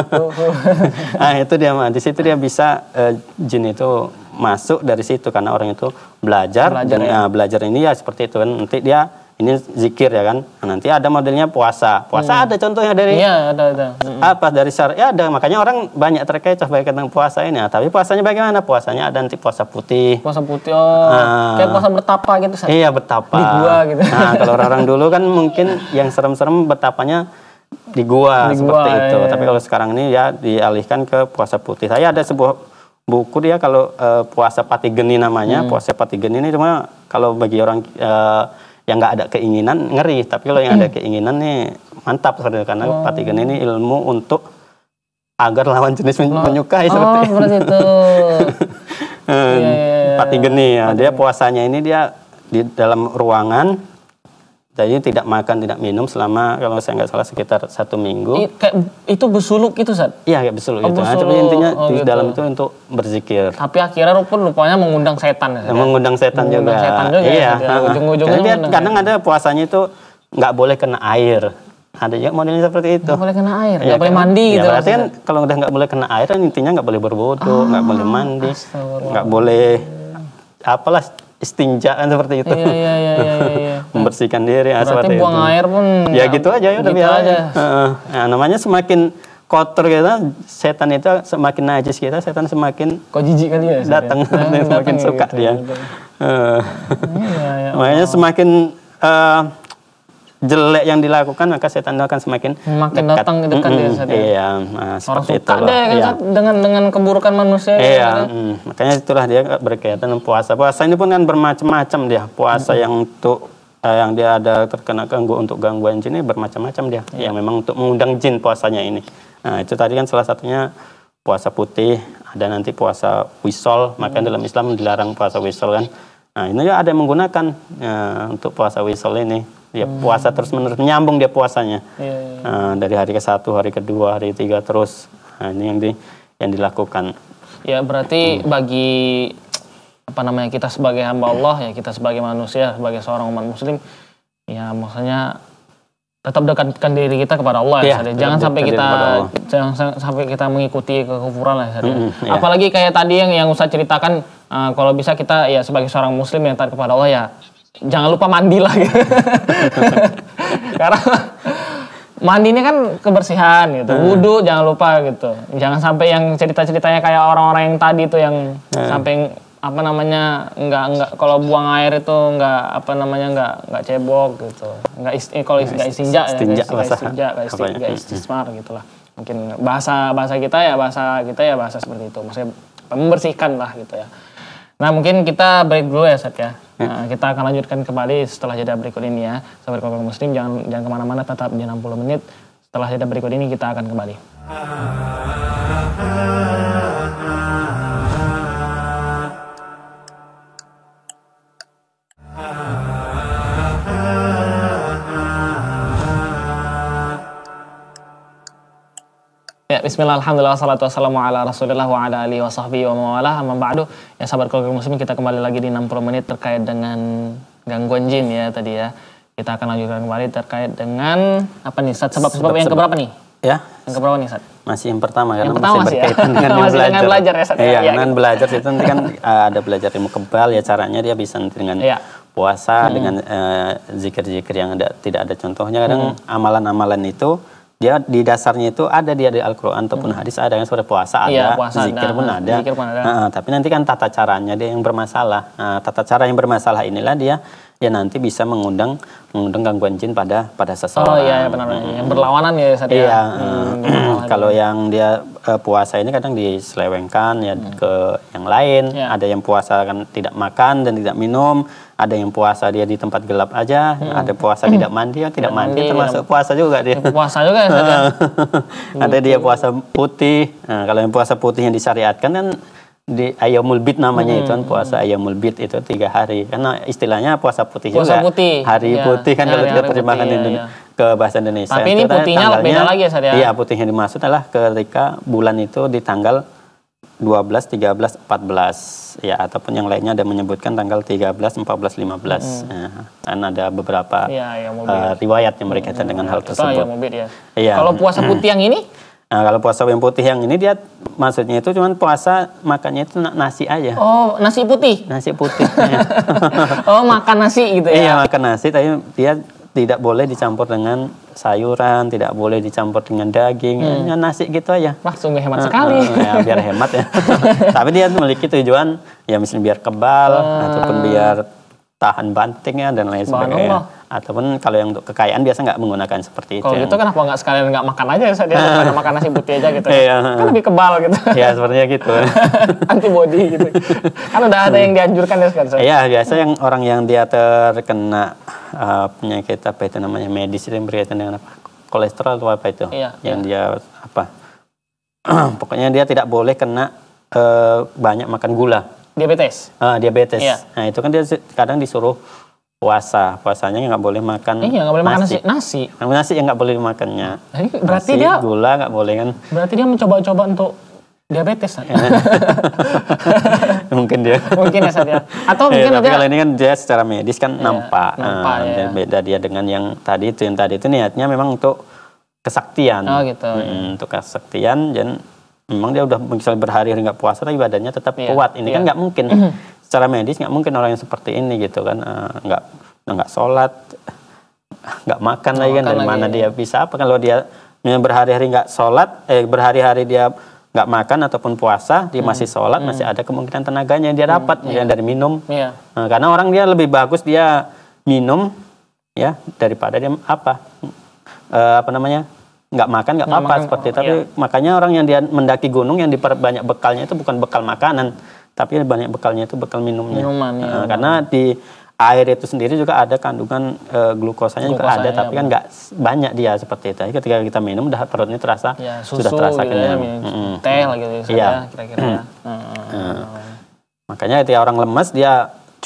hu, hu. ah itu dia di situ dia bisa uh, jin itu masuk dari situ karena orang itu belajar, belajar dan nah, ya. belajar ini ya seperti itu kan nanti dia ini zikir ya kan nah, nanti ada modelnya puasa puasa hmm. ada contohnya dari ya, ada, ada. Hmm. apa dari syariah ya ada makanya orang banyak terkait baik tentang puasa ini nah, tapi puasanya bagaimana puasanya ada nanti puasa putih puasa putih oh nah, kayak puasa bertapa gitu sih iya bertapa di gua gitu nah kalau orang-orang dulu kan mungkin yang serem-serem bertapanya di gua, di gua seperti itu ya. tapi iya. kalau sekarang ini ya dialihkan ke puasa putih saya ada sebuah buku dia kalau uh, puasa geni namanya hmm. puasa geni ini cuma kalau bagi orang uh, yang nggak ada keinginan ngeri tapi kalau yang hmm. ada keinginan nih mantap sekali karena oh. pati geni ini ilmu untuk agar lawan jenis men menyukai oh, seperti itu. itu. hmm, Patigeni ya, dia puasanya ini dia di dalam ruangan jadi tidak makan, tidak minum selama kalau saya nggak salah sekitar satu minggu. I, kayak, itu besuluk itu saat? Iya kayak besuluk oh, itu. Besuluk, nah, tapi intinya oh, di gitu. dalam itu untuk berzikir. Tapi akhirnya rupun rupanya mengundang setan. Ya, mengundang setan mengundang juga. Setan juga. Ya, iya. Ya, nah, Ujung-ujungnya. kadang ada puasanya itu nggak boleh kena air. Ada juga modelnya seperti itu. Nggak boleh kena air, iya, nggak ya, boleh kan? mandi ya, gitu. Berarti kan kalau udah nggak boleh kena air, kan intinya nggak boleh berbodo, nggak ah, boleh mandi, nggak boleh apalah istinjaan seperti itu. Iya, iya, iya, iya, iya. iya membersihkan diri. ya, seperti buang air pun ya, ya gitu aja ya udah gitu aja. Uh, namanya semakin kotor kita, gitu, setan itu semakin najis kita, setan semakin kok jijik kali ya, ya? Nah, datang, ya? semakin suka gitu, dia. Gitu. Uh, ya, iya, ya, makanya semakin uh, jelek yang dilakukan maka setan itu akan semakin makin dekat. datang dekat mm -mm, dia iya nah, seperti Orang suka itu deh, kan, iya. dengan dengan keburukan manusia iya kan? mm, makanya itulah dia berkaitan dengan puasa puasa ini pun kan bermacam-macam dia puasa mm -hmm. yang untuk uh, yang dia ada terkena ganggu untuk gangguan jin ini bermacam-macam dia yeah. yang memang untuk mengundang jin puasanya ini nah itu tadi kan salah satunya puasa putih ada nanti puasa wisol hmm. makanya dalam Islam dilarang puasa wisol kan nah ini ada yang menggunakan uh, untuk puasa wisol ini dia hmm. puasa terus menerus menyambung dia puasanya yeah, yeah. Uh, dari hari ke satu hari kedua hari ketiga terus nah, ini yang di yang dilakukan ya berarti hmm. bagi apa namanya kita sebagai hamba Allah ya kita sebagai manusia sebagai seorang umat muslim ya maksudnya tetap dekatkan diri kita kepada Allah ya, ya jangan sampai kita jangan sampai kita mengikuti kekufuran lah ya, mm, ya. apalagi kayak tadi yang yang usah ceritakan uh, kalau bisa kita ya sebagai seorang muslim yang taat kepada Allah ya jangan lupa mandi lah gitu. karena mandi ini kan kebersihan gitu hmm. wudhu jangan lupa gitu jangan sampai yang cerita ceritanya kayak orang-orang yang tadi itu yang hmm. sampai apa namanya nggak nggak kalau buang air itu nggak apa namanya nggak nggak cebok gitu nggak ist, eh, kalau nggak istinja ya nggak istinja nggak istismar gitulah mungkin bahasa bahasa kita ya bahasa kita ya bahasa seperti itu maksudnya membersihkan lah gitu ya nah mungkin kita break dulu ya Seth ya. ya Nah, kita akan lanjutkan kembali setelah jeda berikut ini ya. Sobat Kokong Muslim jangan jangan kemana-mana tetap di 60 menit. Setelah jeda berikut ini kita akan kembali. Ah, ah, ah. Bismillah, Alhamdulillah, salatu wassalamu ala rasulillah wa ala alihi wa sahbihi wa Amma ba'du, ya sahabat keluarga muslim kita kembali lagi di 60 menit terkait dengan gangguan jin ya tadi ya Kita akan lanjutkan kembali terkait dengan apa nih, Sat, sebab-sebab yang keberapa nih? Ya Yang keberapa nih Sat? Masih yang pertama karena yang pertama masih ya? berkaitan ya? dengan masih belajar. Dengan belajar ya Sat? Iya, ya, ya dengan gitu. belajar itu nanti kan eh, ada belajar ilmu kebal ya caranya dia bisa nanti dengan ya puasa hmm. dengan eh, zikir-zikir uh, yang ada, tidak ada contohnya kadang hmm. amalan-amalan hmm. Amalan -amalan itu dia di dasarnya itu ada dia di Al-Qur'an ataupun hmm. hadis ada yang sudah puasa iya, ada, ya, puasa zikir, pun ada. zikir pun ada. Nah, tapi nanti kan tata caranya dia yang bermasalah. Nah, tata cara yang bermasalah inilah dia ya nanti bisa mengundang mengundang gangguan jin pada pada oh, seseorang. Oh iya, iya benar, benar hmm. yang berlawanan ya saat ya? Iya. Hmm. Kalau yang dia uh, puasa ini kadang diselewengkan ya hmm. ke yang lain, ya. ada yang puasa kan tidak makan dan tidak minum ada yang puasa dia di tempat gelap aja, hmm. ada puasa tidak hmm. mandi, ya tidak iya, mandi, iya, termasuk iya. puasa juga dia. Puasa juga ya, Ada dia puasa putih. Nah, kalau yang puasa putih yang disyariatkan kan di ayamul bid namanya hmm. itu kan puasa ayamul bid itu tiga hari karena istilahnya puasa putih puasa juga putih. hari ya. putih kan ya, kalau kita terjemahkan ya, ya. ke bahasa Indonesia tapi ini putihnya beda lagi ya, ya? Iya putihnya dimaksud adalah ketika bulan itu di tanggal 12, 13, 14 ya ataupun yang lainnya ada menyebutkan tanggal 13, 14, 15 hmm. ya. dan ada beberapa ya, ya, uh, riwayat yang berkaitan hmm, dengan ya, hal tersebut. Ya, mobil, ya. Ya. Kalau puasa hmm. putih yang ini? Nah, kalau puasa yang putih yang ini dia maksudnya itu cuman puasa makannya itu nasi aja. Oh, nasi putih. Nasi putih. Iya. oh, makan nasi gitu ya. Iya, makan nasi tapi dia tidak boleh dicampur dengan sayuran, tidak boleh dicampur dengan daging, hmm. ya, nasi gitu aja. Wah, sungguh hemat uh, sekali. Uh, ya, biar hemat ya. Tapi dia memiliki tujuan, ya misalnya biar kebal, uh. ataupun biar tahan bantingnya dan lain sebagainya ataupun kalau yang untuk kekayaan biasa nggak menggunakan seperti itu. Kalau gitu kenapa nggak sekalian nggak makan aja saat dia makan nasi putih aja gitu. Ya. Iya. Kan lebih kebal gitu. Iya sepertinya gitu. Antibody gitu. Kan udah ada yang dianjurkan ya sekarang. Iya biasa yang orang yang dia terkena uh, penyakit apa itu namanya medis yang berkaitan dengan apa kolesterol atau apa itu. Iya. iya. Yang iya. dia apa pokoknya dia tidak boleh kena uh, banyak makan gula. Diabetes. Uh, diabetes. Iya. Nah itu kan dia kadang disuruh puasa puasanya nggak boleh makan eh, iya nggak boleh makan nasi nasi nasi yang nggak boleh makannya eh, iya, berarti nasi, dia gula nggak boleh kan berarti dia mencoba-coba untuk diabetes kan? mungkin dia mungkin ya saja ya. atau iya, mungkin ya, tapi dia... kalau ini kan dia secara medis kan iya, nampak, ah, nampak uh, ya. beda dia dengan yang tadi itu yang tadi itu niatnya memang untuk kesaktian oh gitu hmm, iya. untuk kesaktian dan memang dia udah misalnya berhari-hari nggak puasa tapi badannya tetap iya, kuat ini kan iya. kan nggak mungkin secara medis nggak mungkin orang yang seperti ini gitu kan eh, nggak nggak sholat nggak makan lagi kan dari lagi. mana ya. dia bisa apa kalau dia berhari-hari nggak sholat eh berhari-hari dia nggak makan ataupun puasa dia hmm. masih sholat hmm. masih ada kemungkinan tenaganya yang dia hmm. dapat hmm. Yeah. dari minum yeah. nah, karena orang dia lebih bagus dia minum ya daripada dia apa uh, apa namanya nggak makan nggak apa-apa seperti itu. Oh, tapi yeah. makanya orang yang dia mendaki gunung yang diperbanyak bekalnya itu bukan bekal makanan tapi banyak bekalnya itu bekal minumnya. Minuman, ya. Uh, karena di air itu sendiri juga ada kandungan e, eh, glukosanya, glukosanya juga ada, tapi kan ya, nggak banyak dia seperti itu. Jadi ketika kita minum, dah perutnya terasa ya, susu, sudah terasa gitu ya, kenyang. Ya, hmm. Teh lagi gitu, ya, iya. kira-kira. hmm. hmm. hmm. Makanya ketika orang lemes dia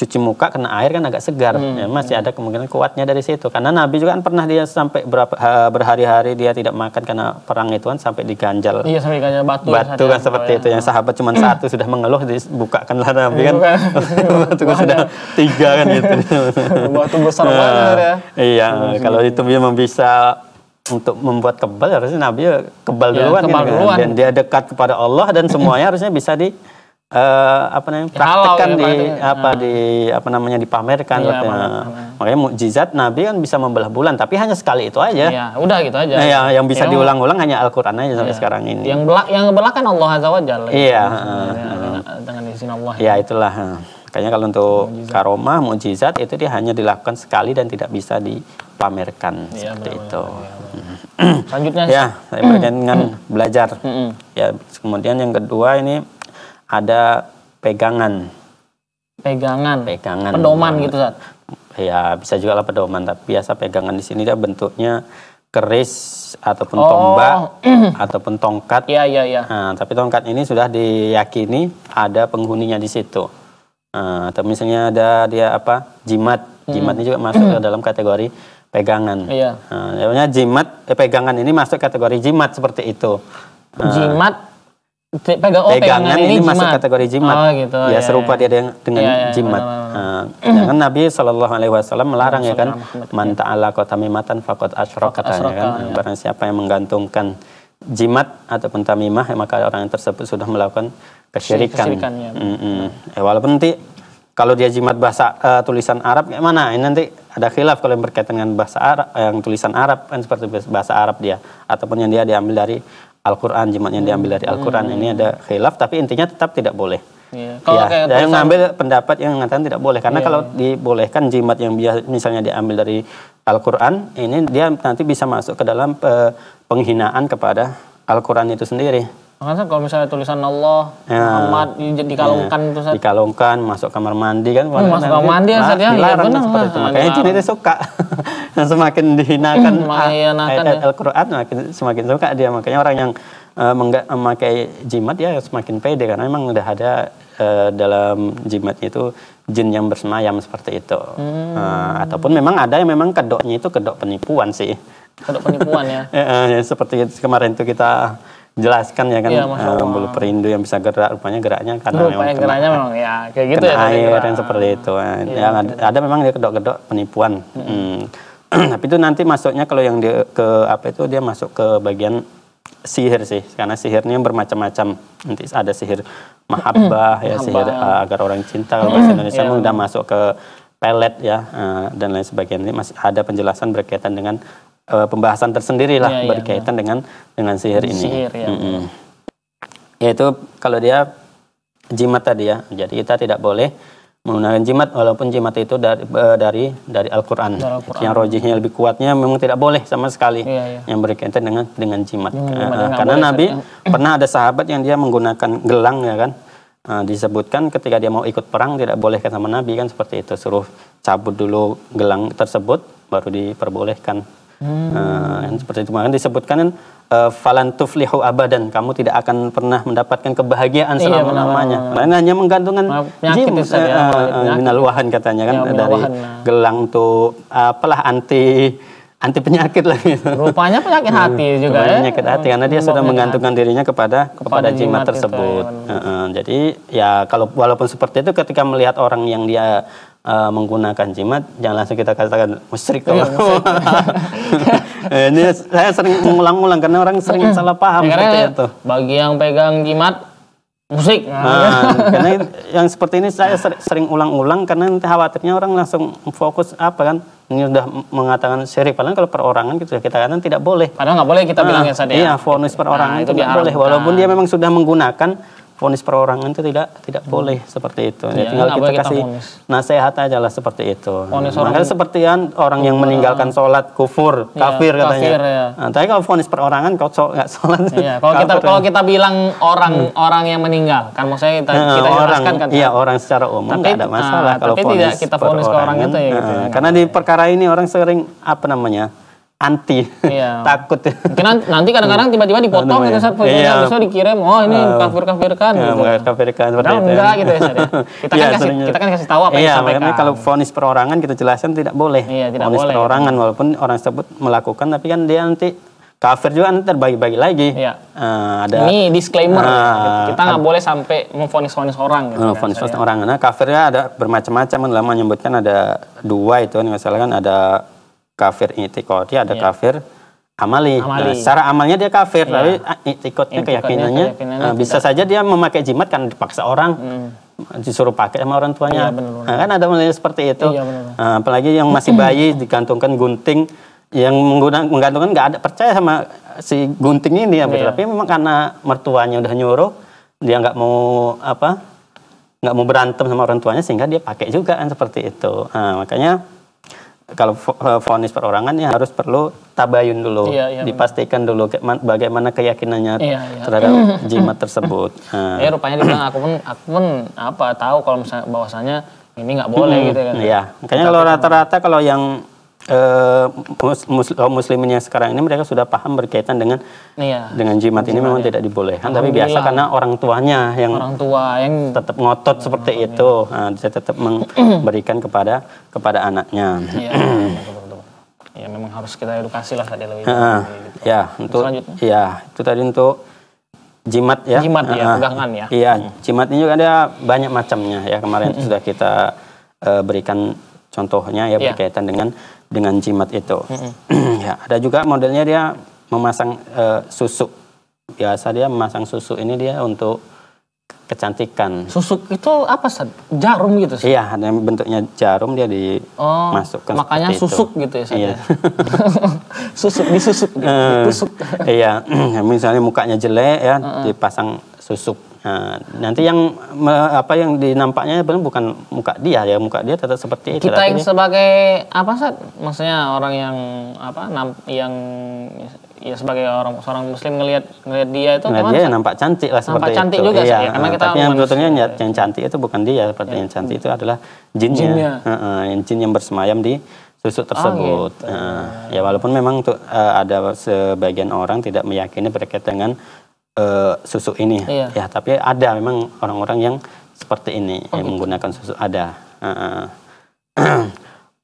cuci muka kena air kan agak segar hmm. ya, masih ada kemungkinan kuatnya dari situ karena Nabi juga kan pernah dia sampai berapa berhari-hari dia tidak makan karena perang itu kan sampai diganjal iya sampai diganjal batu ya, batu kan seperti ya. itu yang sahabat cuma hmm. satu sudah mengeluh dibukakanlah Nabi kan batu kan sudah tiga kan gitu batu besar nah, banget ya iya, iya kalau itu memang bisa untuk membuat kebal harusnya Nabi kebal duluan, ya, kebal iya, gitu kan, duluan. dan dia dekat kepada Allah dan semuanya harusnya bisa di uh, apa namanya praktekkan ya, di ya, apa nah. di apa namanya dipamerkan ya, katanya. Ah. makanya mukjizat Nabi kan bisa membelah bulan tapi hanya sekali itu aja ya udah gitu aja nah, ya, yang bisa ya, diulang-ulang hanya Al-Qur'an aja sampai ya. sekarang ini yang belak yang belak kan Allah azza wajalla iya, iya ah, ah. dengan izin Allah ya itulah Kayaknya kalau untuk mujizat. karomah mujizat itu dia hanya dilakukan sekali dan tidak bisa dipamerkan ya, seperti iya, benar, itu benar, Selanjutnya ya, saya berkaitan dengan belajar. ya, kemudian yang kedua ini ada pegangan. Pegangan. Pegangan. Pedoman gitu, Zat. Ya, bisa juga lah pedoman, tapi biasa pegangan di sini dia bentuknya keris ataupun oh. tombak ataupun tongkat. Iya, iya, iya. Nah, tapi tongkat ini sudah diyakini ada penghuninya di situ. Nah, atau misalnya ada dia apa? jimat. Hmm. Jimat hmm. ini juga masuk ke dalam kategori pegangan. Iya. Nah, jimat eh, pegangan ini masuk kategori jimat seperti itu. Nah, jimat pegang oh, pegangan, pegangan ini, ini masuk kategori jimat. Oh, gitu. Ya, ya, ya serupa ya. dia dengan, ya, dengan ya, jimat. Nah, kan Nabi Shallallahu Alaihi Wasallam melarang ya kan, Allah kota mimatan fakot ashrok katanya kan. Barang siapa yang menggantungkan jimat ataupun tamimah maka orang yang tersebut sudah melakukan kesyirikan. kesyirikan ya. Mm walaupun nanti kalau dia jimat bahasa uh, tulisan Arab kayak mana? Ini nanti ada khilaf kalau yang berkaitan dengan bahasa Arab, yang tulisan Arab kan seperti bahasa Arab dia ataupun yang dia diambil dari Al-Quran, jimat yang diambil dari Al-Quran hmm. ini ada khilaf, tapi intinya tetap tidak boleh. Yeah. ya, kayak dan ngambil pendapat yang mengatakan tidak boleh karena yeah. kalau dibolehkan jimat yang biasa misalnya diambil dari Al-Qur'an ini dia nanti bisa masuk ke dalam uh, penghinaan kepada Al-Qur'an itu sendiri. Makanya kalau misalnya tulisan Allah, ya. Muhammad dikalungkan ya. saat... Dikalungkan masuk kamar mandi kan. Hmm, masuk kamar mandi kan ya, ya. Iya, dilarang ya, kan seperti itu. Makanya jin iya. itu suka. Dan semakin dihinakan hmm, ah, ayat ya. Al-Qur'an makin semakin suka dia. Makanya orang yang uh, memakai jimat ya semakin pede karena memang udah ada uh, dalam jimatnya itu jin yang bersemayam seperti itu. Hmm. Uh, ataupun memang ada yang memang kedoknya itu kedok penipuan sih. Kedok penipuan ya. ya, ya seperti kemarin itu kita jelaskan ya kan ya, uh, bulu oh. perindu yang bisa gerak rupanya geraknya karena rupanya memang geraknya memang ya kayak gitu ya air gitu. yang seperti ah. itu eh, iya, ya, ya ada, iya. ada memang dia kedok-kedok penipuan hmm. tapi itu nanti masuknya kalau yang dia ke apa itu dia masuk ke bagian sihir sih karena sihirnya bermacam-macam nanti ada sihir mahabbah ya sihir uh, agar orang cinta kalau bahasa Indonesia yeah. Iya. udah masuk ke pelet ya uh, dan lain sebagainya masih ada penjelasan berkaitan dengan uh, pembahasan tersendiri lah yeah, iya. berkaitan yeah. dengan dengan sihir, ini. Sihir ya. Mm -hmm. Yaitu kalau dia jimat tadi ya. Jadi kita tidak boleh menggunakan jimat walaupun jimat itu dari eh, dari dari Al-Qur'an. Al, yang rojihnya lebih kuatnya memang tidak boleh sama sekali iya, iya. yang berkaitan dengan dengan jimat. Hmm, uh, karena Nabi ya. pernah ada sahabat yang dia menggunakan gelang ya kan. Uh, disebutkan ketika dia mau ikut perang tidak boleh sama Nabi kan seperti itu suruh cabut dulu gelang tersebut baru diperbolehkan Hmm. Uh, yang seperti itu makanya disebutkan kan eh, falantuf lihu abadan kamu tidak akan pernah mendapatkan kebahagiaan iya, selama lamanya. Karena hanya menggantungkan jin uh, uh, katanya kan ya, dari nah. gelang tuh apalah anti anti penyakit lagi gitu. Rupanya penyakit hmm. hati juga Rupanya ya. Penyakit hati karena dia hmm, sudah menggantungkan hati. dirinya kepada kepada, kepada jimat, jimat tersebut. Itu, ya, uh, uh, jadi ya kalau walaupun seperti itu ketika melihat orang yang dia uh, menggunakan jimat jangan langsung kita katakan musyrik iya, kalau eh, ini saya sering mengulang-ulang karena orang sering hmm. salah paham ya, seperti itu bagi yang pegang jimat musik nah, karena yang seperti ini saya sering ulang-ulang karena nanti khawatirnya orang langsung fokus apa kan ini sudah mengatakan syirik padahal kalau perorangan gitu kita katakan tidak boleh padahal nggak boleh kita nah, bilang ya saja iya fonis gitu. perorangan nah, itu nggak boleh walaupun dia memang sudah menggunakan vonis perorangan itu tidak tidak hmm. boleh seperti itu. Ya, iya, tinggal kita, kita kasih ponis. nasihat aja lah seperti itu. Orang nah, Makanya sepertian orang yang meninggalkan sholat kufur, ya, kafir katanya. Kafir, ya. nah, tapi kalau vonis perorangan kau so, nggak sholat. Ya, kalau kita kalau kita bilang orang hmm. orang yang meninggal, kan maksudnya kita nah, kita orang, kan. Iya kan? orang secara umum tapi, ada masalah nah, kalau tapi tidak kita vonis ke orang itu ya. Gitu, nah, ya. Karena di perkara ini orang sering apa namanya? anti iya. takut mungkin nanti kadang-kadang hmm. tiba-tiba dipotong oh, iya. gitu, saat fotonya iya. bisa dikirim oh ini uh, hmm. kafir kafirkan iya, gitu. kafirkan seperti itu enggak gitu ya, ya. kita kan iya, kasih kita kan kasih tahu apa iya, yang disampaikan kalau vonis perorangan kita jelaskan tidak boleh iya, tidak vonis boleh, perorangan gitu. walaupun orang tersebut melakukan tapi kan dia nanti kafir juga nanti terbagi-bagi lagi. Iya. Uh, ada, ini disclaimer, uh, kita nggak boleh sampai memfonis-fonis orang. Gitu, memfonis oh, kan, ya. orang, nah kafirnya ada bermacam-macam, lama menyebutkan ada dua itu, misalkan ada kafir itikoti ada yeah. kafir amali. Nah, amali. Nah, secara amalnya dia kafir, yeah. tapi ah, itikotnya keyakinannya, keyakinannya ah, bisa saja dia memakai jimat kan dipaksa orang. Mm. disuruh pakai sama orang tuanya, iya, bener, bener. Nah, kan ada mulai seperti itu. Iya, bener, bener. Ah, apalagi yang masih bayi digantungkan gunting, yang menggunakan menggantungkan nggak ada percaya sama si gunting ini ya, iya. tapi memang karena mertuanya udah nyuruh, dia nggak mau apa, nggak mau berantem sama orang tuanya sehingga dia pakai juga kan seperti itu. Nah, makanya kalau eh, vonis perorangan ya harus perlu tabayun dulu, iya, iya, dipastikan bener. dulu bagaimana keyakinannya iya, iya. terhadap jimat tersebut. Nah. Ya rupanya dibilang aku pun aku pun apa tahu kalau misalnya bahwasanya ini nggak boleh hmm, gitu kan. Ya. Iya, makanya kalau kan rata-rata kalau yang uh, muslimin yang sekarang ini mereka sudah paham berkaitan dengan iya. dengan jimat, jimat ini memang ya. tidak dibolehkan tapi biasa karena orang tuanya yang orang tua yang tetap ngotot orang hmm, seperti orang itu bisa nah, tetap memberikan kepada kepada anaknya iya, ya memang harus kita edukasi lah tadi lebih uh, gitu. ya untuk ya itu tadi untuk jimat ya jimat ya pegangan ya iya hmm. jimat ini juga ada banyak macamnya ya kemarin hmm, hmm. sudah kita uh, berikan contohnya ya iya. berkaitan dengan dengan jimat itu. mm ya, ada juga modelnya dia memasang uh, susuk. Biasa dia memasang susuk ini dia untuk kecantikan. Susuk itu apa Sad? Jarum gitu sih? Iya, ada bentuknya jarum dia oh, dimasukkan. Oh, makanya susuk gitu ya Sad? Iya. Ya? susuk disusuk, gitu, eh, ditusuk. Uh, iya, misalnya mukanya jelek ya uh-uh. dipasang susuk Nah, nanti yang apa yang dinampaknya benar bukan muka dia ya, muka dia tetap seperti itu. Kita yang sebagai apa sih? Maksudnya orang yang apa yang ya sebagai orang seorang muslim ngelihat ngelihat dia itu ngelihat dia yang nampak cantik lah nampak seperti cantik juga iya, sih, ya, karena nah, kita tapi yang sebetulnya yang, cantik itu bukan dia, seperti ya. yang cantik itu adalah jinnya. jinnya. yang jin yang bersemayam di susuk oh, tersebut. Oh, gitu. uh, ya walaupun memang tuh, eh, uh, ada sebagian orang tidak meyakini berkait dengan uh, susu ini iya. ya tapi ada memang orang-orang yang seperti ini oh, yang gitu. menggunakan susu ada uh, uh.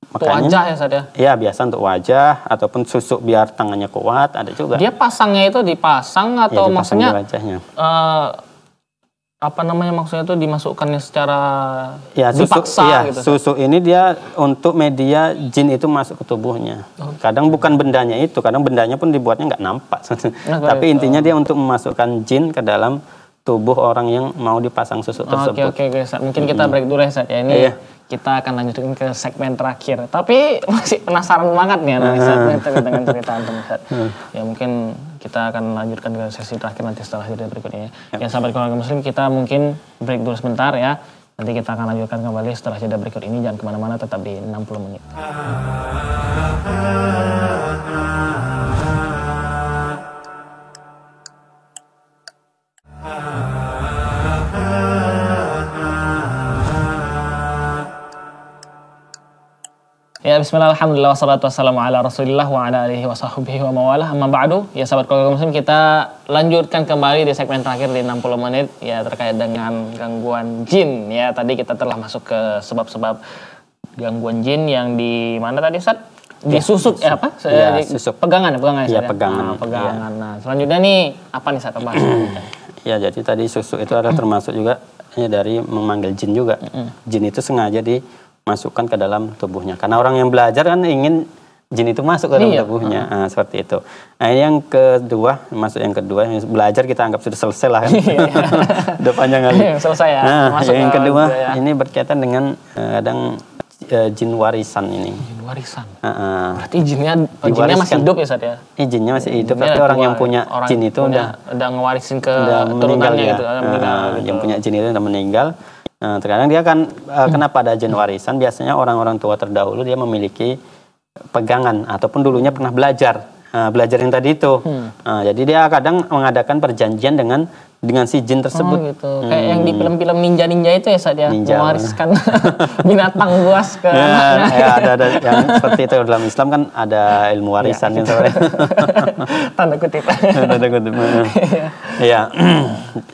Makanya, wajah ya saja. Ya iya, biasa untuk wajah ataupun susu biar tangannya kuat ada juga. Dia pasangnya itu dipasang atau ya, dipasang maksudnya di wajahnya. Uh, apa namanya maksudnya itu dimasukkannya secara ya, susu, dipaksa ya, gitu. Susu ini dia untuk media jin itu masuk ke tubuhnya. Oh. Kadang bukan bendanya itu, kadang bendanya pun dibuatnya nggak nampak. Nah, Tapi itu. intinya dia untuk memasukkan jin ke dalam tubuh orang yang mau dipasang susu oh, tersebut. Oke okay, oke okay, mungkin kita break dulu ya saat ya ini. Iya. Kita akan lanjutkan ke segmen terakhir. Tapi masih penasaran banget nih anak uh -huh. dengan cerita antum Ya mungkin kita akan lanjutkan ke sesi terakhir nanti setelah jeda berikutnya. Ya. Yang sahabat keluarga muslim kita mungkin break dulu sebentar ya. Nanti kita akan lanjutkan kembali setelah jeda berikut ini. Jangan kemana-mana, tetap di 60 menit. Ah, ah, ah. Ya bismillah alhamdulillah wassalatu wassalamu ala rasulillah wa ala alihi wa sahbihi wa mawalah amma ba'du ya sahabat keluarga muslim kita lanjutkan kembali di segmen terakhir di 60 menit ya terkait dengan gangguan jin ya tadi kita telah masuk ke sebab-sebab gangguan jin yang di mana tadi Ustaz? Di ya, susuk, susuk. Eh, apa? Ya, di, susuk. Pegangan ya, pegangan ya, ya? pegangan. Nah, pegangan. Ya. Nah, selanjutnya nih apa nih Ustaz bahas? ya jadi tadi susuk itu ada termasuk juga ya dari memanggil jin juga. Jin itu sengaja di masukkan ke dalam tubuhnya. Karena orang yang belajar kan ingin jin itu masuk ke dalam iya. tubuhnya hmm. nah, seperti itu. Nah yang kedua, masuk yang kedua yang belajar kita anggap sudah selesai lah kan. Iya. panjang kali. Iya, selesai ya. Nah, masuk yang kedua ya. ini berkaitan dengan uh, kadang uh, jin warisan ini. Jin warisan. Uh, uh. Berarti jinnya, oh, jinnya masih hidup ya saat ya? jinnya masih hidup, tapi orang yang punya ya. orang jin itu punya, udah udah ngewarisin ke udah meninggal ya. Gitu, uh, meninggal, Yang punya jin itu udah meninggal Nah, terkadang dia kan uh, eh, hmm. kenapa ada jen warisan biasanya orang-orang tua terdahulu dia memiliki pegangan ataupun dulunya pernah belajar uh, belajar yang tadi itu. Hmm. Uh, jadi dia kadang mengadakan perjanjian dengan dengan si jin tersebut. Oh gitu. Hmm. Kayak yang di film-film ninja-ninja itu ya saat dia mewariskan binatang buas ke ya, Ya, ada ada yang seperti itu dalam Islam kan ada ilmu iya, warisan ya, yang Tanda kutip. Tanda kutip. Iya. iya.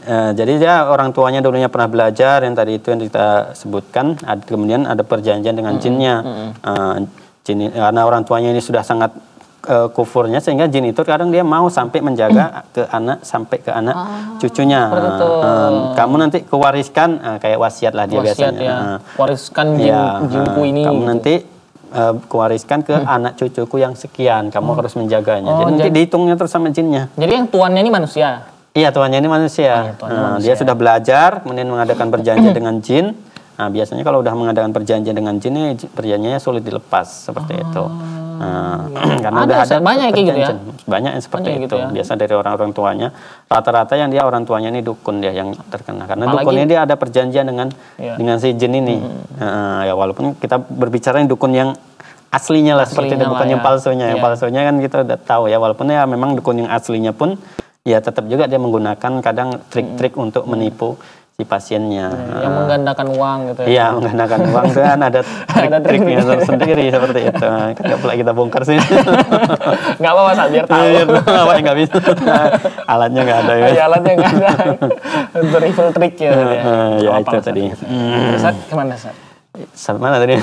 Eh, jadi dia orang tuanya dulunya pernah belajar yang tadi itu yang kita sebutkan, kemudian ada perjanjian dengan hmm. jinnya. Hmm. Uh, jin, karena orang tuanya ini sudah sangat uh, kufurnya sehingga jin itu kadang dia mau sampai menjaga hmm. ke anak sampai ke anak ah, cucunya. Uh, kamu nanti kewariskan uh, kayak wasiat lah dia wasiat biasanya. Ya. Uh, Wariskan iya, jin, ya, jinku ini. Kamu nanti uh, kewariskan ke hmm. anak cucuku yang sekian. Kamu hmm. harus menjaganya. Oh, jadi, nanti dihitungnya terus sama jinnya. Jadi yang tuannya ini manusia. Iya tuannya ini manusia. Ah, ya, tuannya uh, manusia. Dia sudah belajar, kemudian mengadakan perjanjian hmm. dengan jin. Nah biasanya kalau udah mengadakan perjanjian dengan jin, perjanjiannya sulit dilepas seperti ah. itu. Hmm. karena ada, ada banyak kayak gitu ya. Banyak yang seperti banyak itu. Gitu ya. Biasa dari orang-orang tuanya. Rata-rata yang dia orang tuanya ini dukun dia yang terkena. Karena Apalagi, ini dia ada perjanjian dengan ya. dengan si jin ini. Hmm. Uh, ya walaupun kita berbicara yang dukun yang aslinya lah aslinya seperti itu bukan ya. yang palsunya. Yang iya. palsunya kan kita udah tahu ya walaupun ya memang dukun yang aslinya pun ya tetap juga dia menggunakan kadang trik-trik hmm. untuk menipu. Hmm si pasiennya. Ya, yang menggandakan uang gitu ya. ya menggandakan uang itu kan ada trik-triknya sendiri seperti itu. Nah, nggak pula kita bongkar sih. nggak apa-apa saat biar tahu. Iya, nggak apa yang nggak bisa. alatnya nggak ada ya. Iya, alatnya nggak ada. Untuk trik ya. ya, ya itu tadi. Hmm. Saat kemana saat? Saat mana tadi?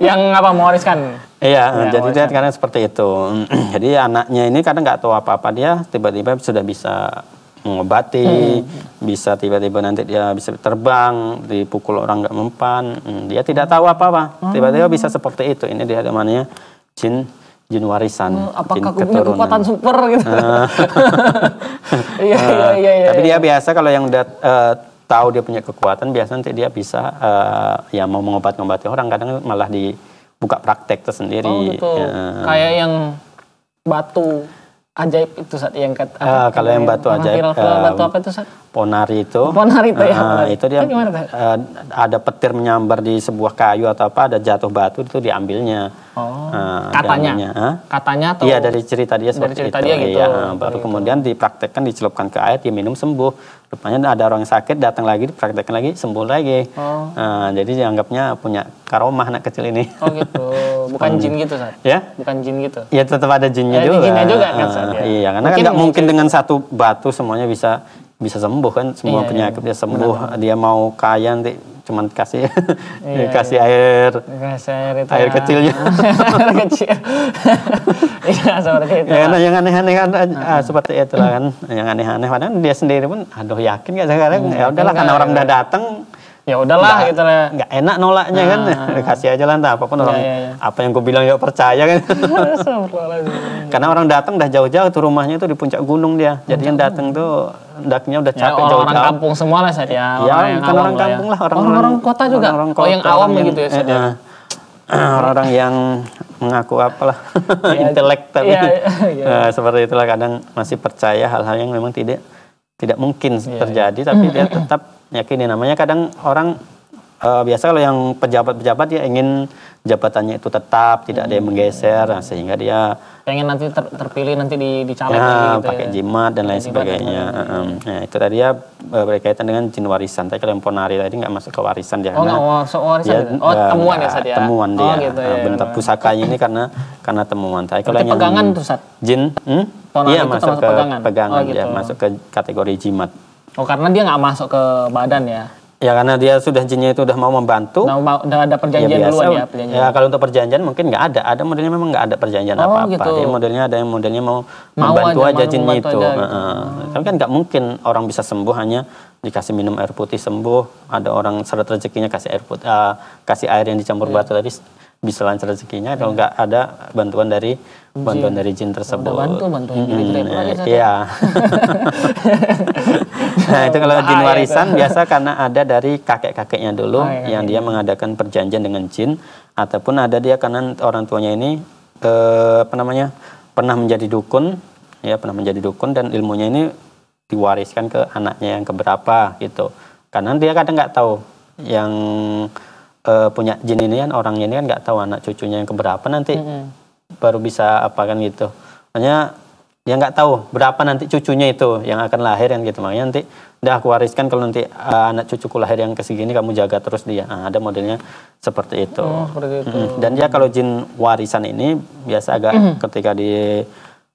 yang apa mewariskan? Iya, ya, jadi dia karena seperti itu. jadi anaknya ini kadang nggak tahu apa-apa dia tiba-tiba sudah bisa mengobati, hmm. bisa tiba-tiba nanti dia bisa terbang, dipukul orang nggak mempan, hmm, dia tidak tahu apa-apa. tiba hmm. Tiba-tiba bisa seperti itu. Ini dia namanya jin jin warisan. Hmm, apakah jin punya kekuatan super gitu? Ah. Iya iya, ah. iya iya. Tapi dia iya. biasa kalau yang udah uh, tahu dia punya kekuatan, biasa nanti dia bisa uh, ya mau mengobati-ngobati orang kadang malah dibuka praktek tersendiri. Oh, gitu. Ya. Kayak yang batu ajaib itu saat yang kata ah, uh, kalau yang batu ajaib viral, uh, eh, batu apa itu saat ponari itu ponari itu ya ah, itu dia itu uh, ada petir menyambar di sebuah kayu atau apa ada jatuh batu itu diambilnya oh. uh, katanya diambilnya. Huh? katanya atau iya dari cerita dia seperti dari cerita itu dia gitu. Iya, oh, baru gitu. kemudian dipraktekkan dicelupkan ke air dia minum sembuh Rupanya ada orang sakit datang lagi dipraktekin lagi sembuh lagi. Oh. uh, jadi dianggapnya punya karomah anak kecil ini. Oh gitu. Bukan jin gitu saat Ya? Bukan jin gitu. Ya tetap ada jinnya ya, juga. Jinnya juga kan ah, Sat, ya? Iya karena kan mungkin, kan mungkin dengan satu batu semuanya bisa bisa sembuh kan semua iya, penyakit iya. sembuh Benar. dia mau kaya nanti cuman kasih iya, iya. kasih iya. air kasih air itu air ya. kecilnya air kecil iya seperti itu ya, nah, yang aneh-aneh kan uh ah, -huh. seperti itu lah kan yang aneh-aneh padahal dia sendiri pun aduh yakin gak sekarang hmm, ya udahlah karena orang ya. udah datang ya udahlah gitu lah nggak enak nolaknya kan nah, kasih aja lah entah apapun iya, orang iya, apa yang gue bilang ya percaya kan karena orang datang udah jauh-jauh tuh rumahnya itu di puncak gunung dia jadi yang hmm. datang tuh daknya udah ya, capek ya, orang, -orang kampung semua lah saya ya, ya orang, orang kampung lah orang orang, orang kota juga orang, -orang kota, oh yang awam yang, gitu ya saya eh, eh, orang-orang yang mengaku apalah ya, intelek ya, tapi ya, ya, ya. seperti itulah kadang masih percaya hal-hal yang memang tidak tidak mungkin terjadi tapi dia tetap yakini namanya kadang orang uh, biasa kalau yang pejabat-pejabat ya ingin jabatannya itu tetap, tidak ada yang menggeser, nah, sehingga dia pengen nanti ter, terpilih nanti di dicaleg ya, gitu ya. pakai ya. jimat dan lain jimat sebagainya. Dan Nah, itu tadi ya berkaitan dengan jin warisan. Tapi kalau yang ponari tadi nggak masuk ke warisan dia. Oh, karena oh, so warisan. Dia, ya? oh, temuan ya dia. Ya? Temuan dia. Oh, gitu, nah, ya. Bentar pusakanya ini karena karena temuan. Tapi kalau yang pegangan tuh saat Jin, hmm? Iya, masuk ke pegangan, pegangan oh, gitu. ya, masuk ke kategori jimat. Oh, karena dia nggak masuk ke badan ya. Ya karena dia sudah jinnya itu sudah mau membantu. Nah, mau udah ada perjanjian ya, biasa, duluan ya perjanjian. Ya kalau untuk perjanjian mungkin nggak ada. Ada modelnya memang nggak ada perjanjian oh, apa-apa. Oh, gitu. Jadi modelnya ada yang modelnya mau, mau membantu aja, aja jinnya itu. Aja, gitu. Hmm. Tapi kan nggak mungkin orang bisa sembuh hanya dikasih minum air putih sembuh. Ada orang seret rezekinya kasih air putih, eh, uh, kasih air yang dicampur yeah. batu tadi bisa lancar rezekinya. Yeah. Kalau iya. nggak ada bantuan dari Iya. bantuan dari jin tersebut. Udah bantu bantuan hmm, ya, ya? Iya. nah itu kalau jin ah, iya, iya. warisan biasa karena ada dari kakek-kakeknya dulu ah, yang dia mengadakan perjanjian dengan jin ataupun ada dia karena orang tuanya ini eh, apa namanya pernah menjadi dukun ya pernah menjadi dukun dan ilmunya ini diwariskan ke anaknya yang keberapa gitu karena dia kadang nggak tahu yang eh, punya jin ini kan orangnya ini kan nggak tahu anak cucunya yang keberapa nanti mm -hmm baru bisa apa kan gitu makanya ya nggak tahu berapa nanti cucunya itu yang akan lahir kan gitu makanya nanti udah aku wariskan kalau nanti uh, anak cucuku lahir yang kesegini kamu jaga terus dia nah, ada modelnya seperti itu, oh, seperti itu. -hmm. dan dia ya kalau jin warisan ini biasa agak -hmm. ketika di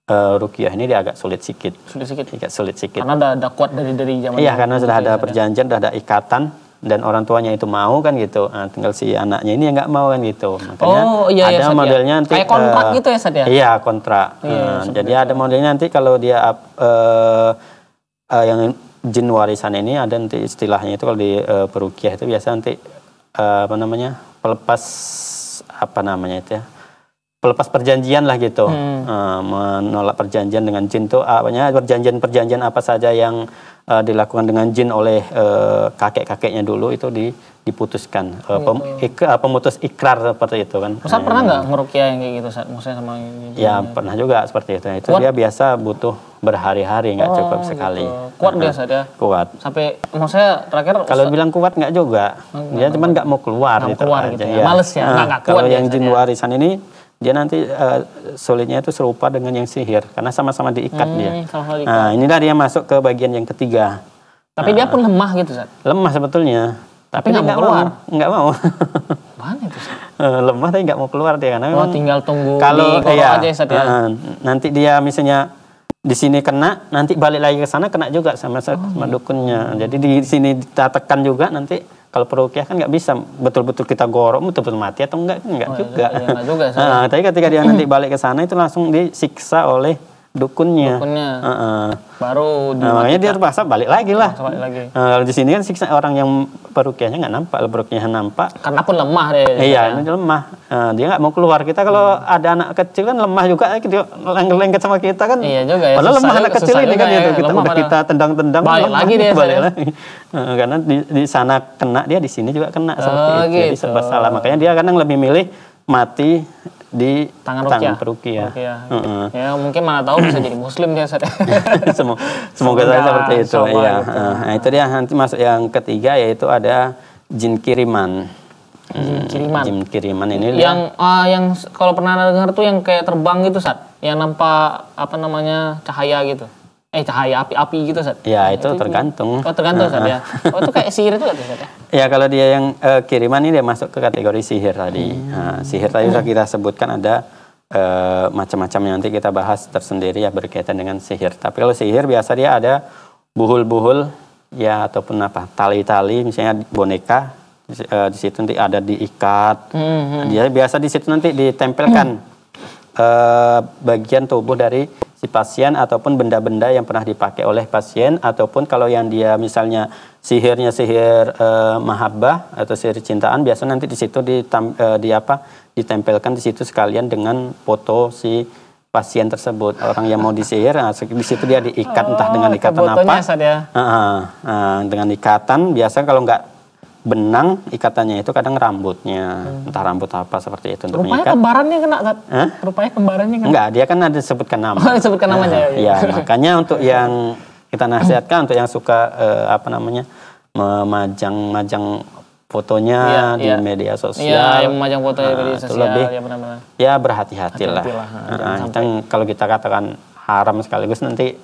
uh, rukiah ini dia agak sulit sedikit sulit sedikit agak sulit sedikit karena ada, ada kuat dari dari zaman iya karena sudah iya, ada iya. perjanjian sudah ada ikatan dan orang tuanya itu mau kan gitu nah, tinggal si anaknya ini yang nggak mau kan gitu makanya oh, iya, iya ada Sat, modelnya ya. nanti kayak kontrak uh, gitu ya, ya iya kontrak iya, uh, jadi iya. ada modelnya nanti kalau dia uh, uh, yang jin warisan ini ada nanti istilahnya itu kalau di uh, perukiah itu biasa nanti uh, apa namanya pelepas apa namanya itu ya pelepas perjanjian lah gitu hmm. uh, menolak perjanjian dengan jin tuh apanya ah, perjanjian perjanjian apa saja yang uh, dilakukan dengan jin oleh uh, kakek-kakeknya dulu itu di diputuskan uh, uh, pemutus ikrar seperti itu kan. Ustaz pernah nah, nggak ngerukia yang kayak gitu? Saat, maksudnya sama gitu, Ya gitu. pernah juga seperti itu. Itu Kuat? dia biasa butuh berhari-hari nggak oh, cukup gitu. sekali. Kuat biasa dia? Nah, ya? Kuat. Sampai maksudnya terakhir kalau bilang kuat nggak juga. Oh, dia cuma nggak mau keluar, gitu, keluar aja. Nah, gitu ya. ya. Males ya. Nah, nah, kalau yang jin warisan ini dia nanti uh, sulitnya itu serupa dengan yang sihir karena sama-sama diikat hmm, dia. Sama nah, inilah dia masuk ke bagian yang ketiga. Tapi nah, dia pun lemah gitu, Zat. Lemah sebetulnya. Tapi, nggak mau keluar. Nggak mau. Mana itu, eh, lemah tapi nggak mau keluar dia karena oh, tinggal tunggu kalau di ya, aja Zat, ya. Eh, nanti dia misalnya di sini kena, nanti balik lagi ke sana kena juga sama oh, sama iya. dukunnya. Jadi di sini kita tekan juga nanti kalau perukiah kan nggak bisa betul-betul kita gorok betul-betul mati atau enggak nggak enggak kan oh, iya, juga. ya, juga. nah, tapi ketika dia nanti balik ke sana itu langsung disiksa oleh dukunnya. Dukunnya. Uh -uh. Baru nah, makanya dia terpaksa balik lagi lah. Balik lagi. Nah, kalau di sini kan siksa orang yang perukiahnya nggak nampak, perukiahnya nampak. Karena pun lemah deh. Iya, ini iya. lemah. Uh, dia nggak mau keluar. Kita kalau hmm. ada anak kecil kan lemah juga, eh, dia lengket-lengket sama kita kan. Iya juga ya. Padahal lemah anak kecil ini kan ya, kita udah kita tendang-tendang. Balik lemah, lagi dia. Balik lagi. Uh, karena di, di sana kena dia di sini juga kena oh, seperti gitu. itu. Jadi serba gitu. salah. Makanya dia kadang lebih milih mati di tangan Rukia. Tangan Rukia. Rukia. Uh Ya mungkin mana tahu bisa jadi muslim dia saat semoga, semoga saja seperti itu. Sama, ya. Iya. Gitu. Nah, itu dia nanti masuk yang ketiga yaitu ada jin kiriman. Jin hmm, kiriman. Jin kiriman ini yang uh, yang kalau pernah dengar tuh yang kayak terbang gitu saat yang nampak apa namanya cahaya gitu eh cahaya api-api gitu Ustaz? Ya nah, itu, itu tergantung. Oh tergantung Sat ya. Oh itu kayak sihir itu ya? gak ya? kalau dia yang uh, kiriman ini dia masuk ke kategori sihir tadi. Hmm. Nah, sihir tadi sudah kita sebutkan ada uh, macam-macam yang nanti kita bahas tersendiri ya berkaitan dengan sihir. Tapi kalau sihir biasa dia ada buhul-buhul ya ataupun apa tali-tali misalnya boneka eh, di situ nanti ada diikat. Hmm, hmm. Dia biasa di situ nanti ditempelkan hmm. bagian tubuh dari si pasien ataupun benda-benda yang pernah dipakai oleh pasien ataupun kalau yang dia misalnya sihirnya sihir e, mahabbah atau sihir cintaan biasanya nanti di situ di, e, eh, di apa ditempelkan di situ sekalian dengan foto si pasien tersebut orang yang mau disihir nah, di situ dia diikat oh, entah dengan oh, ikatan apa Uh, uh, uh, dengan ikatan biasa kalau nggak benang ikatannya itu kadang rambutnya hmm. entah rambut apa seperti itu untuk rupanya mengikat. kembarannya kena kan? Huh? rupanya kembarannya kena enggak dia kan ada disebutkan nama oh, disebutkan nah, namanya ya, ya makanya untuk yang kita nasihatkan untuk yang suka uh, apa namanya memajang-majang fotonya ya, di ya. media iya, sosial ya, yang memajang foto nah, di media sosial lebih, ya benar-benar ya berhati-hatilah Hati nah, nah, kita, kalau kita katakan haram sekaligus nanti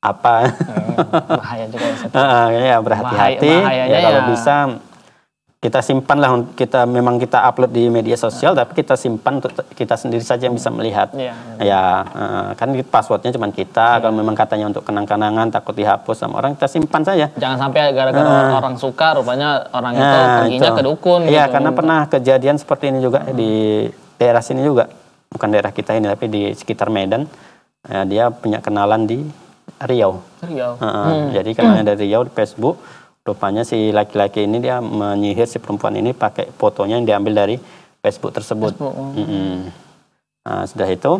apa hmm, bahaya juga ya, ya berhati-hati ya, ya kalau ya. bisa kita simpan lah kita memang kita upload di media sosial tapi kita simpan untuk kita sendiri saja yang bisa melihat iya, iya. ya, ya ya kan passwordnya cuma kita ya. kalau memang katanya untuk kenang-kenangan takut dihapus sama orang kita simpan saja jangan sampai gara-gara nah. orang suka rupanya orang nah, itu perginya ke dukun iya gitu. karena pernah kejadian seperti ini juga hmm. di daerah sini juga bukan daerah kita ini tapi di sekitar Medan ya, dia punya kenalan di Riau Riau uh, hmm. jadi kenalnya hmm. dari Riau di Facebook rupanya si laki-laki ini dia menyihir si perempuan ini pakai fotonya yang diambil dari Facebook tersebut. Facebook. Mm -hmm. nah, sudah itu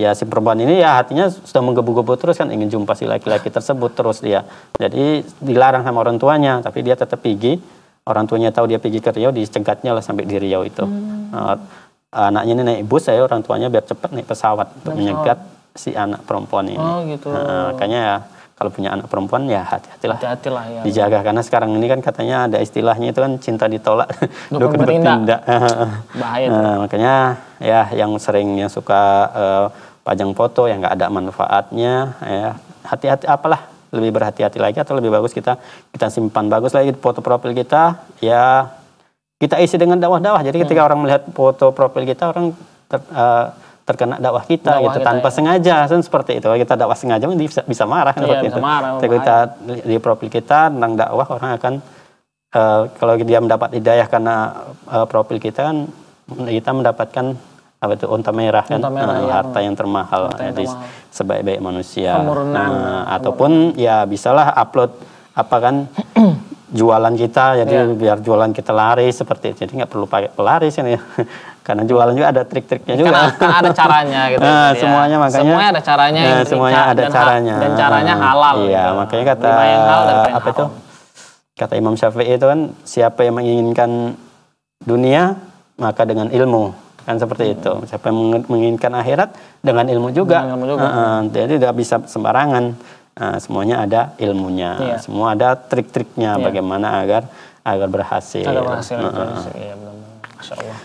ya si perempuan ini ya hatinya sudah menggebu-gebu terus kan ingin jumpa si laki-laki tersebut terus dia. Jadi dilarang sama orang tuanya tapi dia tetap pergi. Orang tuanya tahu dia pergi ke Riau dicegatnya lah sampai di Riau itu. Hmm. Nah, anaknya ini naik bus saya orang tuanya biar cepat naik pesawat untuk menyegat si anak perempuan ini. Oh gitu. Nah, makanya ya kalau punya anak perempuan ya hati-hatilah. Hati-hatilah ya. Dijaga karena sekarang ini kan katanya ada istilahnya itu kan cinta ditolak dukun bertindak. Bahaya. Nah, makanya ya yang sering yang suka uh, pajang foto yang nggak ada manfaatnya ya hati-hati apalah lebih berhati-hati lagi atau lebih bagus kita kita simpan bagus lagi foto profil kita ya kita isi dengan dakwah-dakwah. Jadi ketika hmm. orang melihat foto profil kita orang ter, uh, terkena dakwah kita dakwah gitu kita, tanpa ya. sengaja kan seperti itu kita dakwah sengaja kan bisa bisa marah kan, iya, seperti bisa itu marah, kita kita di profil kita tentang dakwah orang akan uh, kalau dia mendapat hidayah karena uh, profil kita kan kita mendapatkan apa itu unta merah kan unta merah, uh, nah, yang, harta yang termahal sebaik-baik manusia nah, ataupun ya bisalah upload apa kan jualan kita jadi yeah. biar jualan kita laris seperti itu. jadi nggak perlu pakai pelaris ini kan ya. karena jualan juga ada trik-triknya juga. Karena, ada caranya gitu. Nah, gitu, semuanya makanya semuanya ada caranya. Nah, semuanya ada dan caranya. Dan caranya nah, halal. Iya, gitu. makanya kata apa itu? Kata Imam Syafi'i itu kan siapa yang menginginkan dunia maka dengan ilmu kan seperti itu. Hmm. Siapa yang menginginkan akhirat dengan ilmu juga. Dengan ilmu juga. Uh, uh, jadi tidak bisa sembarangan. Uh, semuanya ada ilmunya. Iya. Semua ada trik-triknya iya. bagaimana agar agar berhasil. Agar berhasil. Uh, berhasil. ya, benar. Masya Allah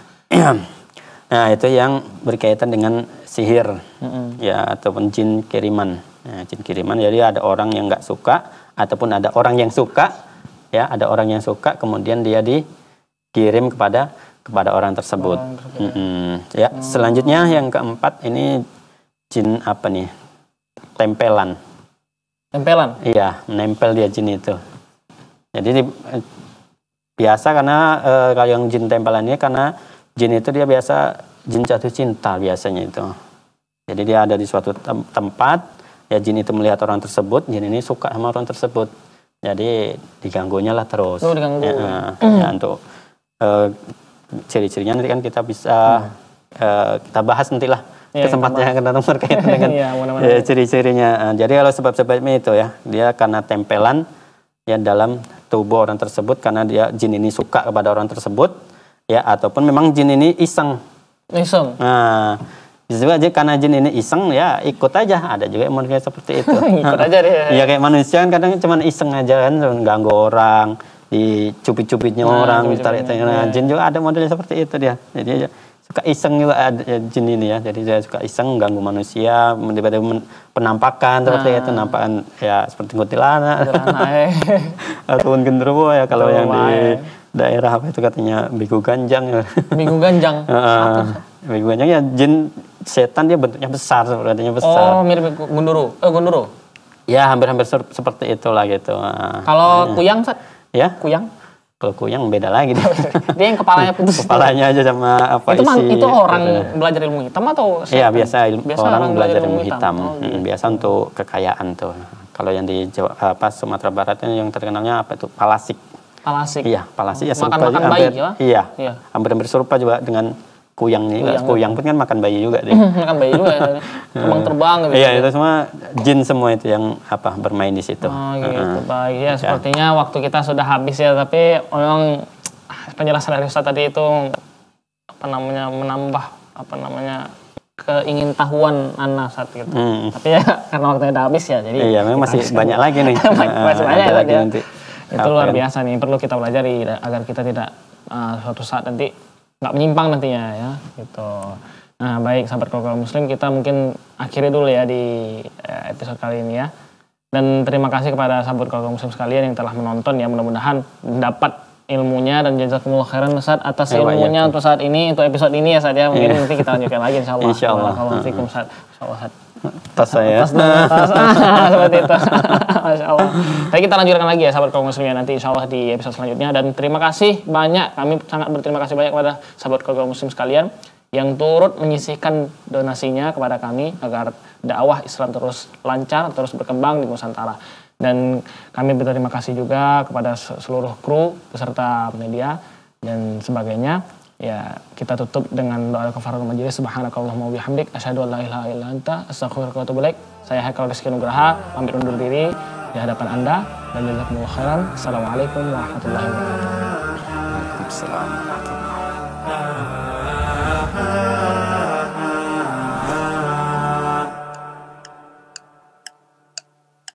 nah itu yang berkaitan dengan sihir mm-hmm. ya ataupun jin kiriman nah, jin kiriman jadi ada orang yang nggak suka ataupun ada orang yang suka ya ada orang yang suka kemudian dia dikirim kepada kepada orang tersebut mm-hmm. ya selanjutnya oh. yang keempat ini jin apa nih tempelan tempelan iya menempel dia jin itu jadi di, eh, biasa karena eh, kalau yang jin tempelan ini karena jin itu dia biasa jin jatuh cinta biasanya itu. Jadi dia ada di suatu tem tempat, ya jin itu melihat orang tersebut, jin ini suka sama orang tersebut. Jadi diganggunya lah terus. Oh, diganggu. Ya, mm. ya untuk uh, ciri-cirinya nanti kan kita bisa mm. uh, kita bahas nanti lah ya, kesempatan yang akan terkait dengan ya, ya, ciri-cirinya. Uh, jadi kalau sebab-sebabnya itu ya, dia karena tempelan yang dalam tubuh orang tersebut karena dia jin ini suka kepada orang tersebut ya ataupun memang jin ini iseng iseng nah juga aja karena jin ini iseng ya ikut aja ada juga yang manusia seperti itu ikut aja deh ya kayak manusia kan kadang cuma iseng aja kan ganggu orang dicubit-cubitnya nah, orang ditarik-tarik nah, iya. jin juga ada modelnya seperti itu dia jadi suka iseng juga ada jin ini ya jadi saya suka iseng ganggu manusia tiba-tiba penampakan seperti nah. itu penampakan ya seperti kuntilanak eh. ataupun genderuwo ya kalau yang di daerah apa itu katanya Bigu Ganjang. Bigu ya. Ganjang. uh, Bigu Ganjang ya jin setan dia bentuknya besar, berartinya besar. Oh, mirip Gunduru. Eh, Gunduru. Ya, hampir-hampir seperti itulah gitu. Kalau uh, kuyang, Sat? Ya. Kuyang? Kalau kuyang beda lagi. Dia, dia yang kepalanya putus. kepalanya aja sama apa itu isi. Itu orang gitu. belajar ilmu hitam atau? Iya, biasa, biasa orang, orang belajar ilmu hitam. hitam. Oh, hmm, gitu. Hmm, biasa untuk kekayaan tuh. Kalau yang di Jawa, apa Sumatera Barat yang terkenalnya apa itu palasik. Palasik. Iya, Palasik ya makan, makan bayi juga. Iya. iya. Hampir-hampir serupa juga dengan kuyang juga. Kuyang, kuyang pun kan makan bayi juga deh. makan bayi juga ya. Terbang-terbang gitu. gitu iya, ya. itu semua jin semua itu yang apa bermain di situ. Oh, gitu. Uh -huh. Baik. Ya, iya. sepertinya waktu kita sudah habis ya, tapi memang ah, penjelasan dari Ustaz tadi itu apa namanya menambah apa namanya keingin tahuan Anna saat itu. Hmm. Tapi ya karena waktunya udah habis ya, jadi iya, memang masih banyak lagi nih. masih banyak, banyak lagi ya. nanti. Itu luar biasa nih, perlu kita pelajari agar kita tidak uh, suatu saat nanti nggak menyimpang nantinya ya gitu. Nah baik sahabat keluarga muslim kita mungkin akhiri dulu ya di eh, episode kali ini ya. Dan terima kasih kepada sahabat keluarga muslim sekalian yang telah menonton ya mudah-mudahan dapat ilmunya dan jazakumullah khairan saat atas ya, ilmunya ya. untuk saat ini untuk episode ini ya saat ya mungkin yeah. nanti kita lanjutkan lagi insyaallah. Insyaallah. Kalau hmm. Ustaz. Insyaallah Ustaz tas saya. Tas, tas, tas seperti itu. Masya Allah. Tapi kita lanjutkan lagi ya sahabat kaum muslim ya nanti insya Allah di episode selanjutnya. Dan terima kasih banyak, kami sangat berterima kasih banyak kepada sahabat kaum muslim sekalian yang turut menyisihkan donasinya kepada kami agar dakwah Islam terus lancar, terus berkembang di Nusantara. Dan kami berterima kasih juga kepada seluruh kru, peserta media, dan sebagainya. Ya, kita tutup dengan doa kafaratul majelis. Subhanakallahumma wa bihamdik asyhadu an la ilaha illa anta astaghfiruka wa atubu ilaik. Saya Haikal Rizki Nugraha pamit undur diri di hadapan Anda dan jazakumullah khairan. Assalamualaikum warahmatullahi wabarakatuh. Waalaikumsalam warahmatullahi wabarakatuh.